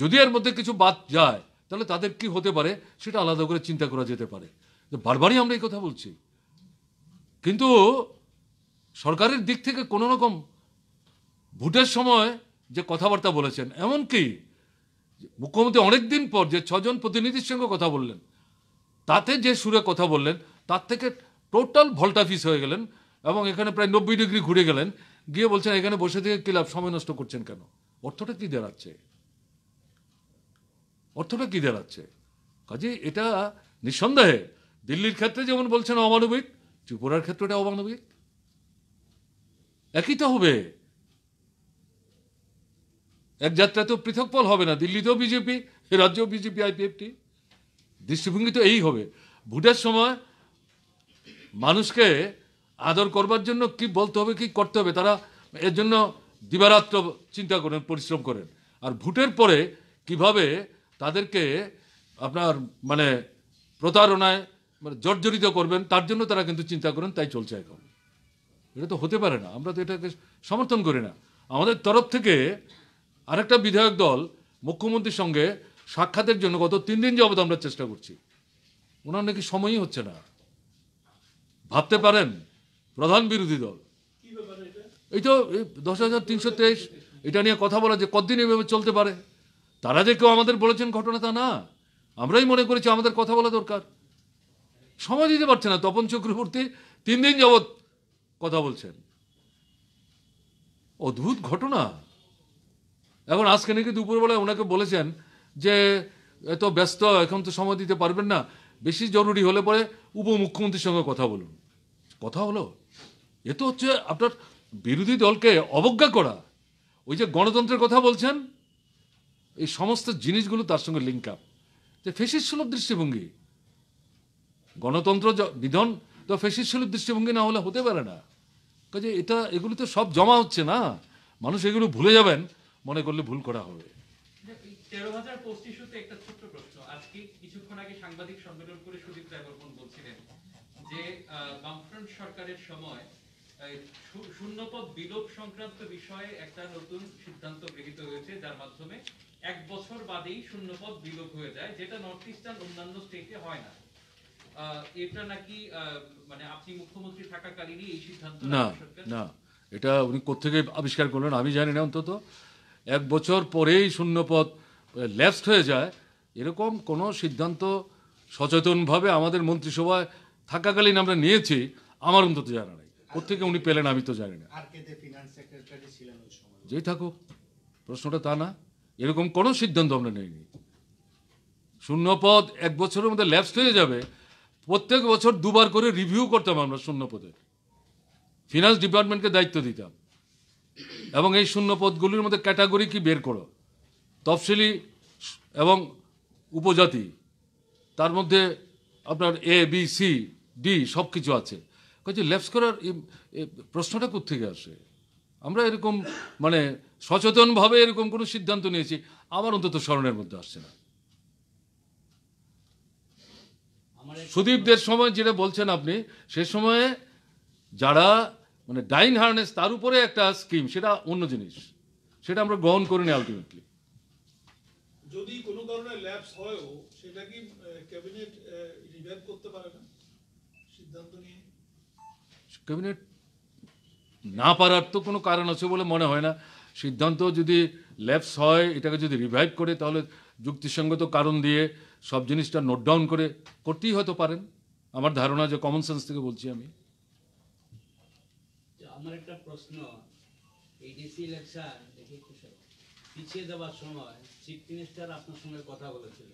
যদি এর মধ্যে কিছু বাদ যায় তাহলে তাদের কি হতে পারে সেটা আলাদা করে চিন্তা করা যেতে পারে বারবারই আমরা এই কথা বলছি কিন্তু সরকারের দিক থেকে কোনো রকম ভোটের সময় যে কথাবার্তা বলেছেন এমনকি মুখ্যমন্ত্রী অনেকদিন পর যে ছজন প্রতিনিধির সঙ্গে কথা বললেন তাতে যে সুরে কথা বললেন তার থেকে টোটাল ভল্টাফিস হয়ে গেলেন এবং এখানে প্রায় নব্বই ডিগ্রি ঘুরে গেলেন গিয়ে বলছেন এখানে বসে থেকে কি লাভ সময় নষ্ট করছেন কেন অর্থটা কি দাঁড়াচ্ছে অর্থটা কি দাঁড়াচ্ছে কাজে এটা নিঃসন্দেহে দিল্লির ক্ষেত্রে যেমন বলছেন অমানবিক ত্রিপুরার ক্ষেত্রে এটা অমানবিক একই তো হবে এক যাত্রা তো পৃথক পল হবে না দিল্লিতেও বিজেপি রাজ্যেও বিজেপি আইপিএফটি দৃষ্টিভঙ্গি তো এই হবে ভোটের সময় মানুষকে আদর করবার জন্য কি বলতে হবে কি করতে হবে তারা এর জন্য দিবারাত্র চিন্তা করেন পরিশ্রম করেন আর ভোটের পরে কিভাবে তাদেরকে আপনার মানে প্রতারণায় মানে জর্জরিত করবেন তার জন্য তারা কিন্তু চিন্তা করেন তাই চলছে এখন এটা তো হতে পারে না আমরা তো এটাকে সমর্থন করি না আমাদের তরফ থেকে আরেকটা বিধায়ক দল মুখ্যমন্ত্রীর সঙ্গে সাক্ষাতের জন্য গত তিন দিন যাবত আমরা চেষ্টা করছি ওনার নাকি সময়ই হচ্ছে না ভাবতে পারেন প্রধান বিরোধী দল এই তো দশ হাজার তিনশো তেইশ এটা নিয়ে কথা বলা যে কতদিন এভাবে চলতে পারে তারা যে কেউ আমাদের বলেছেন ঘটনা তা না আমরাই মনে করেছি আমাদের কথা বলা দরকার সময় দিতে পারছে না তপন চক্রবর্তী তিন দিন যাবৎ কথা বলছেন অদ্ভুত ঘটনা এখন আজকে নাকি দুপুরবেলায় ওনাকে বলেছেন যে এত ব্যস্ত এখন তো সময় দিতে পারবেন না বেশি জরুরি হলে পরে উপমুখ্যমন্ত্রীর সঙ্গে কথা বলুন কথা হলো এ তো হচ্ছে আপনার বিরোধী দলকে অবজ্ঞা করা ওই যে গণতন্ত্রের কথা বলছেন এই সমস্ত জিনিসগুলো তার সঙ্গে লিঙ্ক আপ যে ফেসিস সুলভ দৃষ্টিভঙ্গি গণতন্ত্র বিধান তো ফেসিস সুলভ দৃষ্টিভঙ্গি না হলে হতে পারে না কাজে এটা এগুলো তো সব জমা হচ্ছে না মানুষ এগুলো ভুলে যাবেন মনে করলে ভুল করা হবে তেরো হাজার পোস্ট ইস্যুতে একটা ছোট্ট প্রশ্ন আজকে কিছুক্ষণ আগে সাংবাদিক সম্মেলন করে সুদীপ বলছিলেন যে বামফ্রন্ট সরকারের সময় শূন্যপদ বিলোপ সংক্রান্ত বিষয়ে একটা নতুন সিদ্ধান্ত গৃহীত হয়েছে যার মাধ্যমে এক বছর বাদেই শূন্যপদ বিলোপ হয়ে যায় যেটা নর্থ ইস্টার্ন অন্যান্য স্টেটে হয় না এটা নাকি মানে আপনি মুখ্যমন্ত্রী থাকাকালীনই এই সিদ্ধান্ত না না এটা উনি কোথেকে আবিষ্কার করলেন আমি জানি না অন্তত এক বছর পরেই শূন্যপদ ল্যাপসড হয়ে যায় এরকম কোনো সিদ্ধান্ত সচেতনভাবে আমাদের মন্ত্রিসভায় থাকাকালীন আমরা নিয়েছি আমার অন্তত জানা নাই কোথেকে উনি পেলেন আমি তো জানি না যেই থাকুক প্রশ্নটা তা না এরকম কোনো সিদ্ধান্ত আমরা নেইনি শূন্যপদ এক বছরের মধ্যে ল্যাপসড হয়ে যাবে প্রত্যেক বছর দুবার করে রিভিউ করতাম আমরা শূন্যপদের ফিনান্স ডিপার্টমেন্টকে দায়িত্ব দিতাম এবং এই শূন্য পদগুলির মধ্যে ক্যাটাগরি কি বের করো তফসিলি এবং উপজাতি তার মধ্যে আপনার এ বি সি ডি সব কিছু আছে কাজে লেপস করার প্রশ্নটা কোথেকে আসে আমরা এরকম মানে সচেতনভাবে এরকম কোনো সিদ্ধান্ত নিয়েছি আমার অন্তত স্মরণের মধ্যে আসছে না সুদীপদের সময় যেটা বলছেন আপনি সে সময়ে যারা মানে ডাইন হার্নেস তার উপরে একটা স্কিম সেটা অন্য জিনিস সেটা আমরা গ্রহণ করি নি আলটিমেটলি যদি কোনো কারণে ল্যাপস হয়ও সেটা কি ক্যাবিনেট রিভাইভ করতে পারে না সিদ্ধান্ত নিয়ে ক্যাবিনেট না পারার তো কোনো কারণ আছে বলে মনে হয় না সিদ্ধান্ত যদি ল্যাপস হয় এটাকে যদি রিভাইভ করে তাহলে যুক্তিসঙ্গত কারণ দিয়ে সব জিনিসটা নোট ডাউন করে করতেই হয়তো পারেন আমার ধারণা যে কমন সেন্স থেকে বলছি আমি আমার একটা প্রশ্ন এই ডিসি ইলেকশন দেখি পিছিয়ে দেওয়ার সময় চিফ মিনিস্টার আপনার সঙ্গে কথা বলেছিল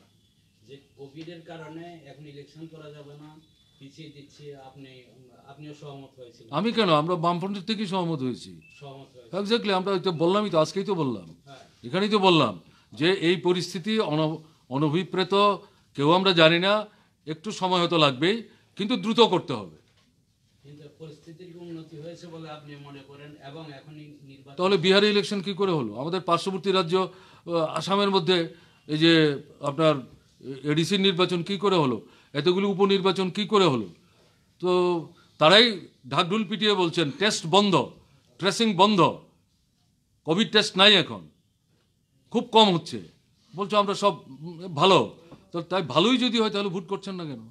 যে কোভিডের কারণে এখন ইলেকশন করা যাবে না পিছিয়ে দিচ্ছে আপনি আপনিও সহমত হয়েছিলেন আমি কেন আমরা বামফ্রন্টের থেকে সহমত হয়েছি সহমত এক্স্যাক্টলি আমরা তো বললামই তো আজকেই তো বললাম হ্যাঁ। এখানেই তো বললাম যে এই পরিস্থিতি অনভিপ্রেত কেউ আমরা জানি না একটু সময় হয়তো লাগবেই কিন্তু দ্রুত করতে হবে তাহলে বিহারে ইলেকশন কি করে হলো আমাদের পার্শ্ববর্তী রাজ্য আসামের মধ্যে এই যে আপনার এডিসির নির্বাচন কি করে হলো এতগুলি উপনির্বাচন কি করে হলো তো তারাই ঢাকঢুল পিটিয়ে বলছেন টেস্ট বন্ধ ট্রেসিং বন্ধ কোভিড টেস্ট নাই এখন খুব কম হচ্ছে বলছো আমরা সব ভালো তো তাই ভালোই যদি হয় তাহলে ভোট করছেন না কেন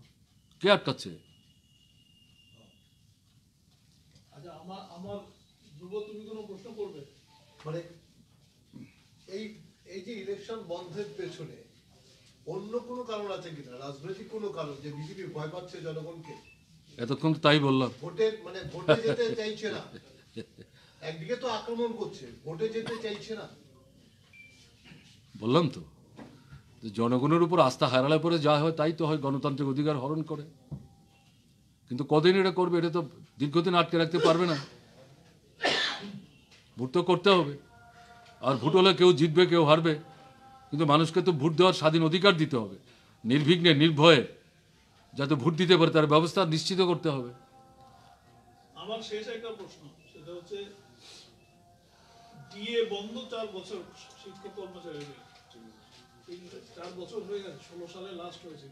কে আটকাচ্ছে মানে এই এই যে ইলেকশন বন্ধের পেছনে অন্য কোনো কারণ আছে কিনা রাজনৈতিক কোনো কারণ যে বিজেপি ভয় পাচ্ছে জনগণকে এতক্ষণ তো তাই বললাম ভোটে মানে ভোটে যেতে চাইছে না একদিকে তো আক্রমণ করছে ভোটে যেতে চাইছে না বললাম তো জনগণের উপর আস্থা হারালে পরে যা হয় তাই তো হয় গণতান্ত্রিক অধিকার হরণ করে কিন্তু কদিন এটা করবে এটা তো দীর্ঘদিন আটকে রাখতে পারবে না ভোট তো করতে হবে আর ভোট হলে কেউ জিতবে কেউ হারবে কিন্তু মানুষকে তো ভোট দেওয়ার স্বাধীন অধিকার দিতে হবে নির্বিঘ্নে নির্ভয়ে যাতে ভোট দিতে পারে তার ব্যবস্থা নিশ্চিত করতে হবে আমার শেষ একটা প্রশ্ন সেটা হচ্ছে ডিএ বন্ধ চার বছর শিক্ষক চার বছর হয়ে গেছে ষোলো সালে লাস্ট হয়েছিল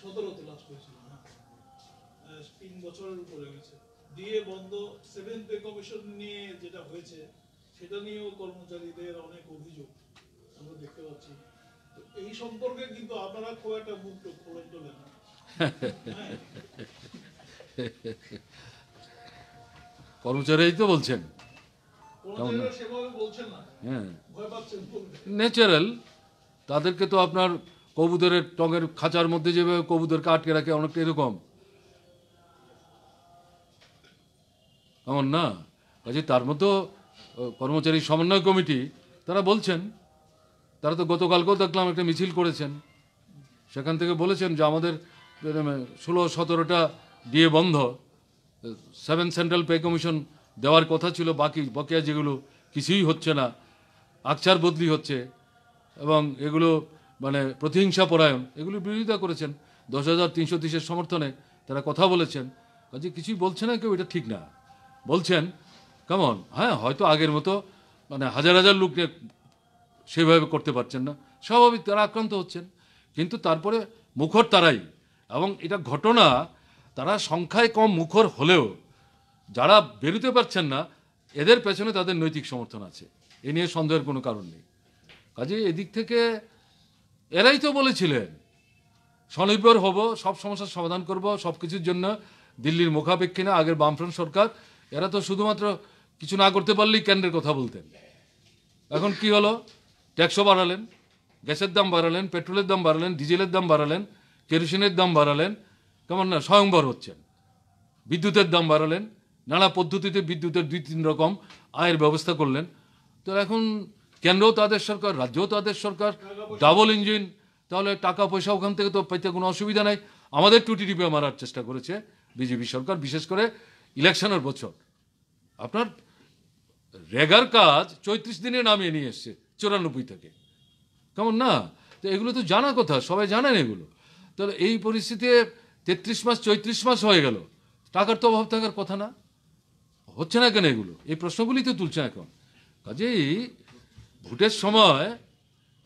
সতেরোতে লাস্ট হয়েছিল হ্যাঁ। তিন বছরের উপরে গেছে দিয়ে বন্ধ সেভেন পে কমিশন নিয়ে যেটা হয়েছে সেটা নিয়েও কর্মচারীদের অনেক অভিযোগ আমরা দেখতে পাচ্ছি এই সম্পর্কে কিন্তু আপনারা খুব একটা মুখ হ্যাঁ। কর্মচারী তো বলছেন হ্যাঁ। ন্যাচারাল তাদেরকে তো আপনার কবুতরের টঙের খাঁচার মধ্যে যেভাবে কবুতরকে আটকে রাখে অনেকটা এরকম এমন না কাজে তার মতো কর্মচারী সমন্বয় কমিটি তারা বলছেন তারা তো গতকালকেও দেখলাম একটা মিছিল করেছেন সেখান থেকে বলেছেন যে আমাদের ষোলো সতেরোটা ডিএ বন্ধ সেভেন সেন্ট্রাল পে কমিশন দেওয়ার কথা ছিল বাকি বকেয়া যেগুলো কিছুই হচ্ছে না আকচার বদলি হচ্ছে এবং এগুলো মানে প্রতিহিংসা পরায়ণ এগুলো বিরোধিতা করেছেন দশ হাজার তিনশো সমর্থনে তারা কথা বলেছেন কাজে কিছুই বলছে না কেউ এটা ঠিক না বলছেন কেমন হ্যাঁ হয়তো আগের মতো মানে হাজার হাজার লোককে সেভাবে করতে পারছেন না স্বাভাবিক তারা আক্রান্ত হচ্ছেন কিন্তু তারপরে মুখর তারাই এবং এটা ঘটনা তারা সংখ্যায় কম মুখর হলেও যারা বেরোতে পারছেন না এদের পেছনে তাদের নৈতিক সমর্থন আছে এ নিয়ে সন্দেহের কোনো কারণ নেই কাজে এদিক থেকে এরাই তো বলেছিলেন স্বনির্ভর হব সব সমস্যার সমাধান করব সব কিছুর জন্য দিল্লির মুখাপেক্ষী না আগের বামফ্রন্ট সরকার এরা তো শুধুমাত্র কিছু না করতে পারলেই কেন্দ্রের কথা বলতেন এখন কি হলো ট্যাক্সও বাড়ালেন গ্যাসের দাম বাড়ালেন পেট্রোলের দাম বাড়ালেন ডিজেলের দাম বাড়ালেন কেরোসিনের দাম বাড়ালেন কেমন না স্বয়ংবর হচ্ছেন বিদ্যুতের দাম বাড়ালেন নানা পদ্ধতিতে বিদ্যুতের দুই তিন রকম আয়ের ব্যবস্থা করলেন তো এখন কেন্দ্রও তাদের সরকার রাজ্যও তাদের সরকার ডাবল ইঞ্জিন তাহলে টাকা পয়সা ওখান থেকে তো পেতে কোনো অসুবিধা নাই আমাদের টুটি টিপে মারার চেষ্টা করেছে বিজেপি সরকার বিশেষ করে ইলেকশনের বছর আপনার রেগার কাজ চৈত্রিশ দিনে নামিয়ে নিয়ে এসছে চুরানব্বই থেকে কেমন না তো এগুলো তো জানা কথা সবাই জানেন এগুলো তাহলে এই পরিস্থিতিতে তেত্রিশ মাস চৈত্রিশ মাস হয়ে গেল টাকার তো অভাব থাকার কথা না হচ্ছে না কেন এগুলো এই প্রশ্নগুলি তো তুলছে এখন কাজেই ভোটের সময়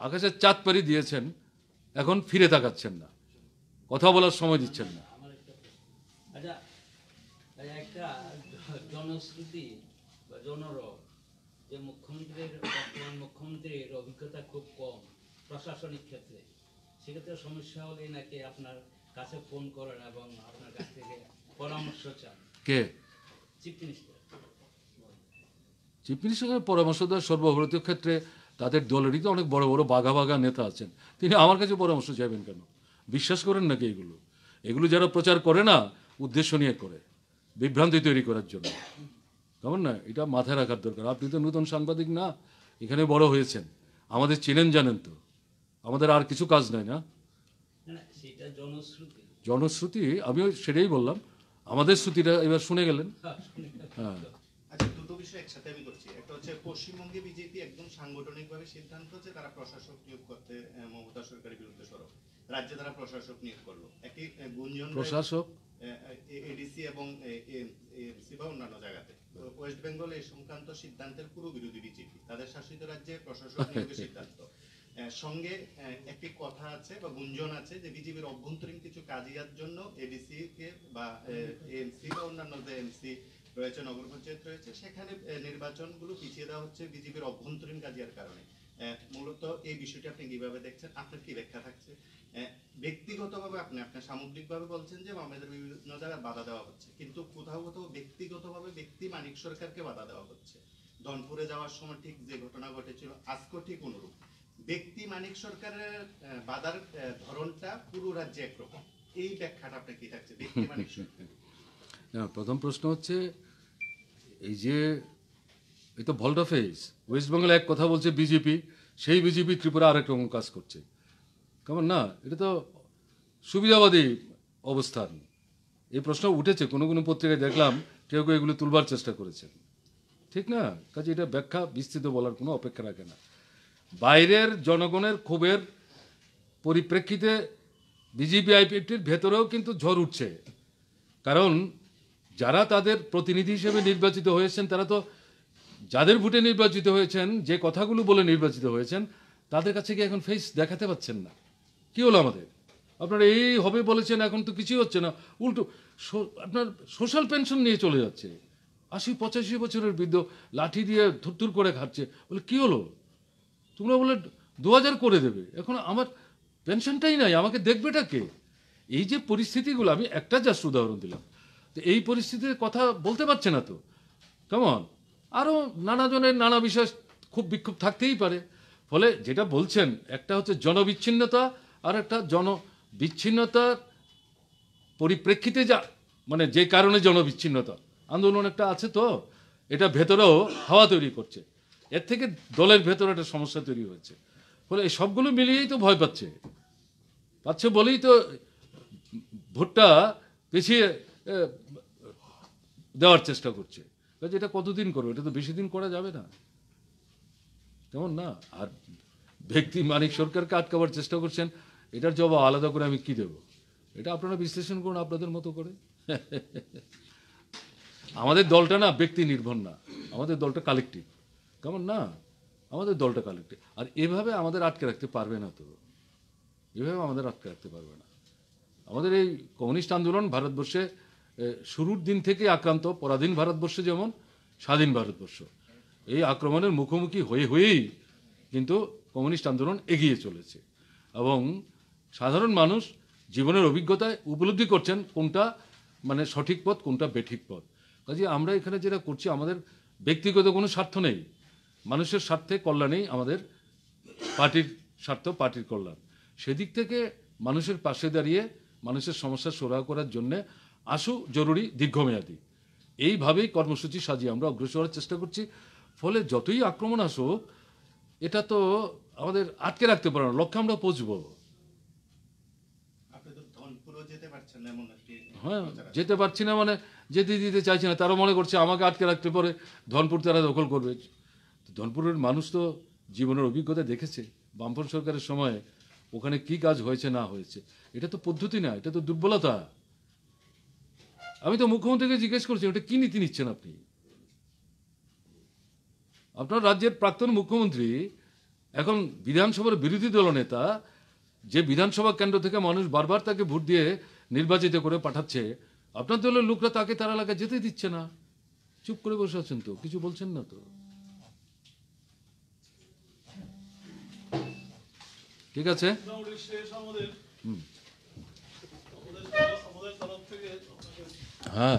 আকাশের চাঁদ পেরিয়ে দিয়েছেন এখন ফিরে তাকাচ্ছেন না কথা বলার সময় দিচ্ছেন না জনশ্রুতি বা জনরব যে মুখ্যমন্ত্রীর বর্তমান মুখ্যমন্ত্রীর অভিজ্ঞতা খুব কম প্রশাসনিক ক্ষেত্রে সেক্ষেত্রে সমস্যা হলে নাকি আপনার কাছে ফোন করেন এবং আপনার কাছ থেকে পরামর্শ চান কে চিফ মিনিস্টার চিফ মিনিস্টারের পরামর্শ দেওয়ার সর্বভারতীয় ক্ষেত্রে তাদের দলেরই তো অনেক বড় বড় বাঘা বাঘা নেতা আছেন তিনি আমার কাছে পরামর্শ চাইবেন কেন বিশ্বাস করেন নাকি এগুলো এগুলো যারা প্রচার করে না উদ্দেশ্য নিয়ে করে বিভ্রান্তি তৈরি করার জন্য কেমন না এটা মাথায় রাখার দরকার আপনি তো নতুন সাংবাদিক না এখানে বড় হয়েছেন আমাদের চেনেন জানেন তো আমাদের আর কিছু কাজ নাই না জনশ্রুতি আমিও সেটাই বললাম আমাদের শ্রুতিটা এবার শুনে গেলেন হ্যাঁ, হ্যাঁ। আচ্ছা, প্রশাসক এডিসি এবং এএমসি বা অন্যান্য জায়গাতে ওয়েস্ট বেঙ্গল এই সংক্রান্ত সিদ্ধান্তের পুরো বিরোধী বিজেপি তাদের শাসিত রাজ্যে প্রশাসন সিদ্ধান্ত সঙ্গে একটি কথা আছে বা গুঞ্জন আছে যে বিজেপির অভ্যন্তরীণ কিছু কাজিয়ার জন্য এডিসি কে বা এএমসি বা অন্যান্য যে এমসি রয়েছে নগর পঞ্চায়েত রয়েছে সেখানে নির্বাচনগুলো পিছিয়ে দেওয়া হচ্ছে বিজেপির অভ্যন্তরীণ কাজিয়ার কারণে মূলত এই বিষয়টি আপনি কিভাবে দেখছেন আপনার কি ব্যাখ্যা থাকছে ব্যক্তিগতভাবে আপনি আপনার সামগ্রিকভাবে বলছেন যে মামলাদের বিভিন্ন জায়গায় বাধা দেওয়া হচ্ছে কিন্তু কোথাও কোথাও ব্যক্তিগতভাবে ব্যক্তি মানিক সরকারকে বাধা দেওয়া হচ্ছে ধনপুরে যাওয়ার সময় ঠিক যে ঘটনা ঘটেছিল আজকেও ঠিক অনুরূপ ব্যক্তি মানিক সরকারের বাধার ধরনটা পুরো রাজ্যে একরকম এই ব্যাখ্যাটা আপনার কি থাকছে ব্যক্তি মানিক সরকার প্রথম প্রশ্ন হচ্ছে এই যে এই তো ভল্ডা ফেস ওয়েস্টবেঙ্গলে এক কথা বলছে বিজেপি সেই বিজেপি ত্রিপুরা আরেক রকম কাজ করছে কেমন না এটা তো সুবিধাবাদী অবস্থান এই প্রশ্ন উঠেছে কোনো কোনো পত্রিকায় দেখলাম কেউ কেউ এগুলো তুলবার চেষ্টা করেছেন ঠিক না কাজে এটা ব্যাখ্যা বিস্তৃত বলার কোনো অপেক্ষা রাখে না বাইরের জনগণের ক্ষোভের পরিপ্রেক্ষিতে বিজেপি আইপিএফটির ভেতরেও কিন্তু ঝড় উঠছে কারণ যারা তাদের প্রতিনিধি হিসেবে নির্বাচিত হয়েছেন তারা তো যাদের ভোটে নির্বাচিত হয়েছেন যে কথাগুলো বলে নির্বাচিত হয়েছেন তাদের কাছে কি এখন ফেস দেখাতে পাচ্ছেন না কি হলো আমাদের আপনারা এই হবে বলেছেন এখন তো কিছুই হচ্ছে না উল্টো আপনার সোশ্যাল পেনশন নিয়ে চলে যাচ্ছে আশি পঁচাশি বছরের বৃদ্ধ লাঠি দিয়ে ধুর করে খাচ্ছে বলে কী হলো তোমরা বলে দু করে দেবে এখন আমার পেনশনটাই নাই আমাকে দেখবেটা কে এই যে পরিস্থিতিগুলো আমি একটা জাস্ট উদাহরণ দিলাম তো এই পরিস্থিতির কথা বলতে পারছে না তো কেমন আরও নানাজনের নানা বিষয় খুব বিক্ষোভ থাকতেই পারে ফলে যেটা বলছেন একটা হচ্ছে জনবিচ্ছিন্নতা আর একটা জনবিচ্ছিন্নতার পরিপ্রেক্ষিতে যা মানে যে কারণে জনবিচ্ছিন্নতা আন্দোলন একটা আছে তো এটা ভেতরেও হাওয়া তৈরি করছে এর থেকে দলের ভেতরে একটা সমস্যা তৈরি হয়েছে ফলে এই সবগুলো মিলিয়েই তো ভয় পাচ্ছে পাচ্ছে বলেই তো ভোটটা পিছিয়ে দেওয়ার চেষ্টা করছে কাজে এটা কতদিন করবো এটা তো বেশি দিন করা যাবে না তেমন না আর ব্যক্তি মানিক সরকারকে আটকাবার চেষ্টা করছেন এটার জবাব আলাদা করে আমি কি দেব এটা আপনারা বিশ্লেষণ করুন আপনাদের মতো করে আমাদের দলটা না ব্যক্তি নির্ভর না আমাদের দলটা কালেকটিভ কেমন না আমাদের দলটা কালেক্টিভ আর এভাবে আমাদের আটকে রাখতে পারবে না তো এভাবে আমাদের আটকে রাখতে পারবে না আমাদের এই কমিউনিস্ট আন্দোলন ভারতবর্ষে শুরুর দিন থেকে আক্রান্ত পরাধীন ভারতবর্ষ যেমন স্বাধীন ভারতবর্ষ এই আক্রমণের মুখোমুখি হয়ে হয়েই কিন্তু কমিউনিস্ট আন্দোলন এগিয়ে চলেছে এবং সাধারণ মানুষ জীবনের অভিজ্ঞতায় উপলব্ধি করছেন কোনটা মানে সঠিক পথ কোনটা বেঠিক পথ কাজে আমরা এখানে যেটা করছি আমাদের ব্যক্তিগত কোনো স্বার্থ নেই মানুষের স্বার্থে কল্যাণেই আমাদের পার্টির স্বার্থ পার্টির কল্যাণ সেদিক থেকে মানুষের পাশে দাঁড়িয়ে মানুষের সমস্যা সোরা করার জন্যে আসু জরুরি দীর্ঘমেয়াদী এইভাবেই কর্মসূচি সাজিয়ে আমরা অগ্রসর হওয়ার চেষ্টা করছি ফলে যতই আক্রমণ আসুক এটা তো আমাদের আটকে রাখতে পারে না লক্ষ্যে আমরা পৌঁছবো হ্যাঁ যেতে পারছি না মানে যেতে দিতে চাইছে না তারা মনে করছে আমাকে আটকে রাখতে পারে ধনপুর তারা দখল করবে ধনপুরের মানুষ তো জীবনের অভিজ্ঞতা দেখেছে বামপন সরকারের সময়ে ওখানে কি কাজ হয়েছে না হয়েছে এটা তো পদ্ধতি না এটা তো দুর্বলতা আমি তো মুখ্যমন্ত্রীকে জিজ্ঞেস করছি ওটা কি নীতি নিচ্ছেন আপনি আপনার রাজ্যের প্রাক্তন মুখ্যমন্ত্রী এখন বিধানসভার বিরোধী দলনেতা যে বিধানসভা কেন্দ্র থেকে মানুষ বারবার তাকে ভোট দিয়ে নির্বাচিত করে পাঠাচ্ছে আপনার দলের লোকরা তাকে তার এলাকায় যেতে দিচ্ছে না চুপ করে বসে আছেন তো কিছু বলছেন না তো ঠিক আছে হুম Ah.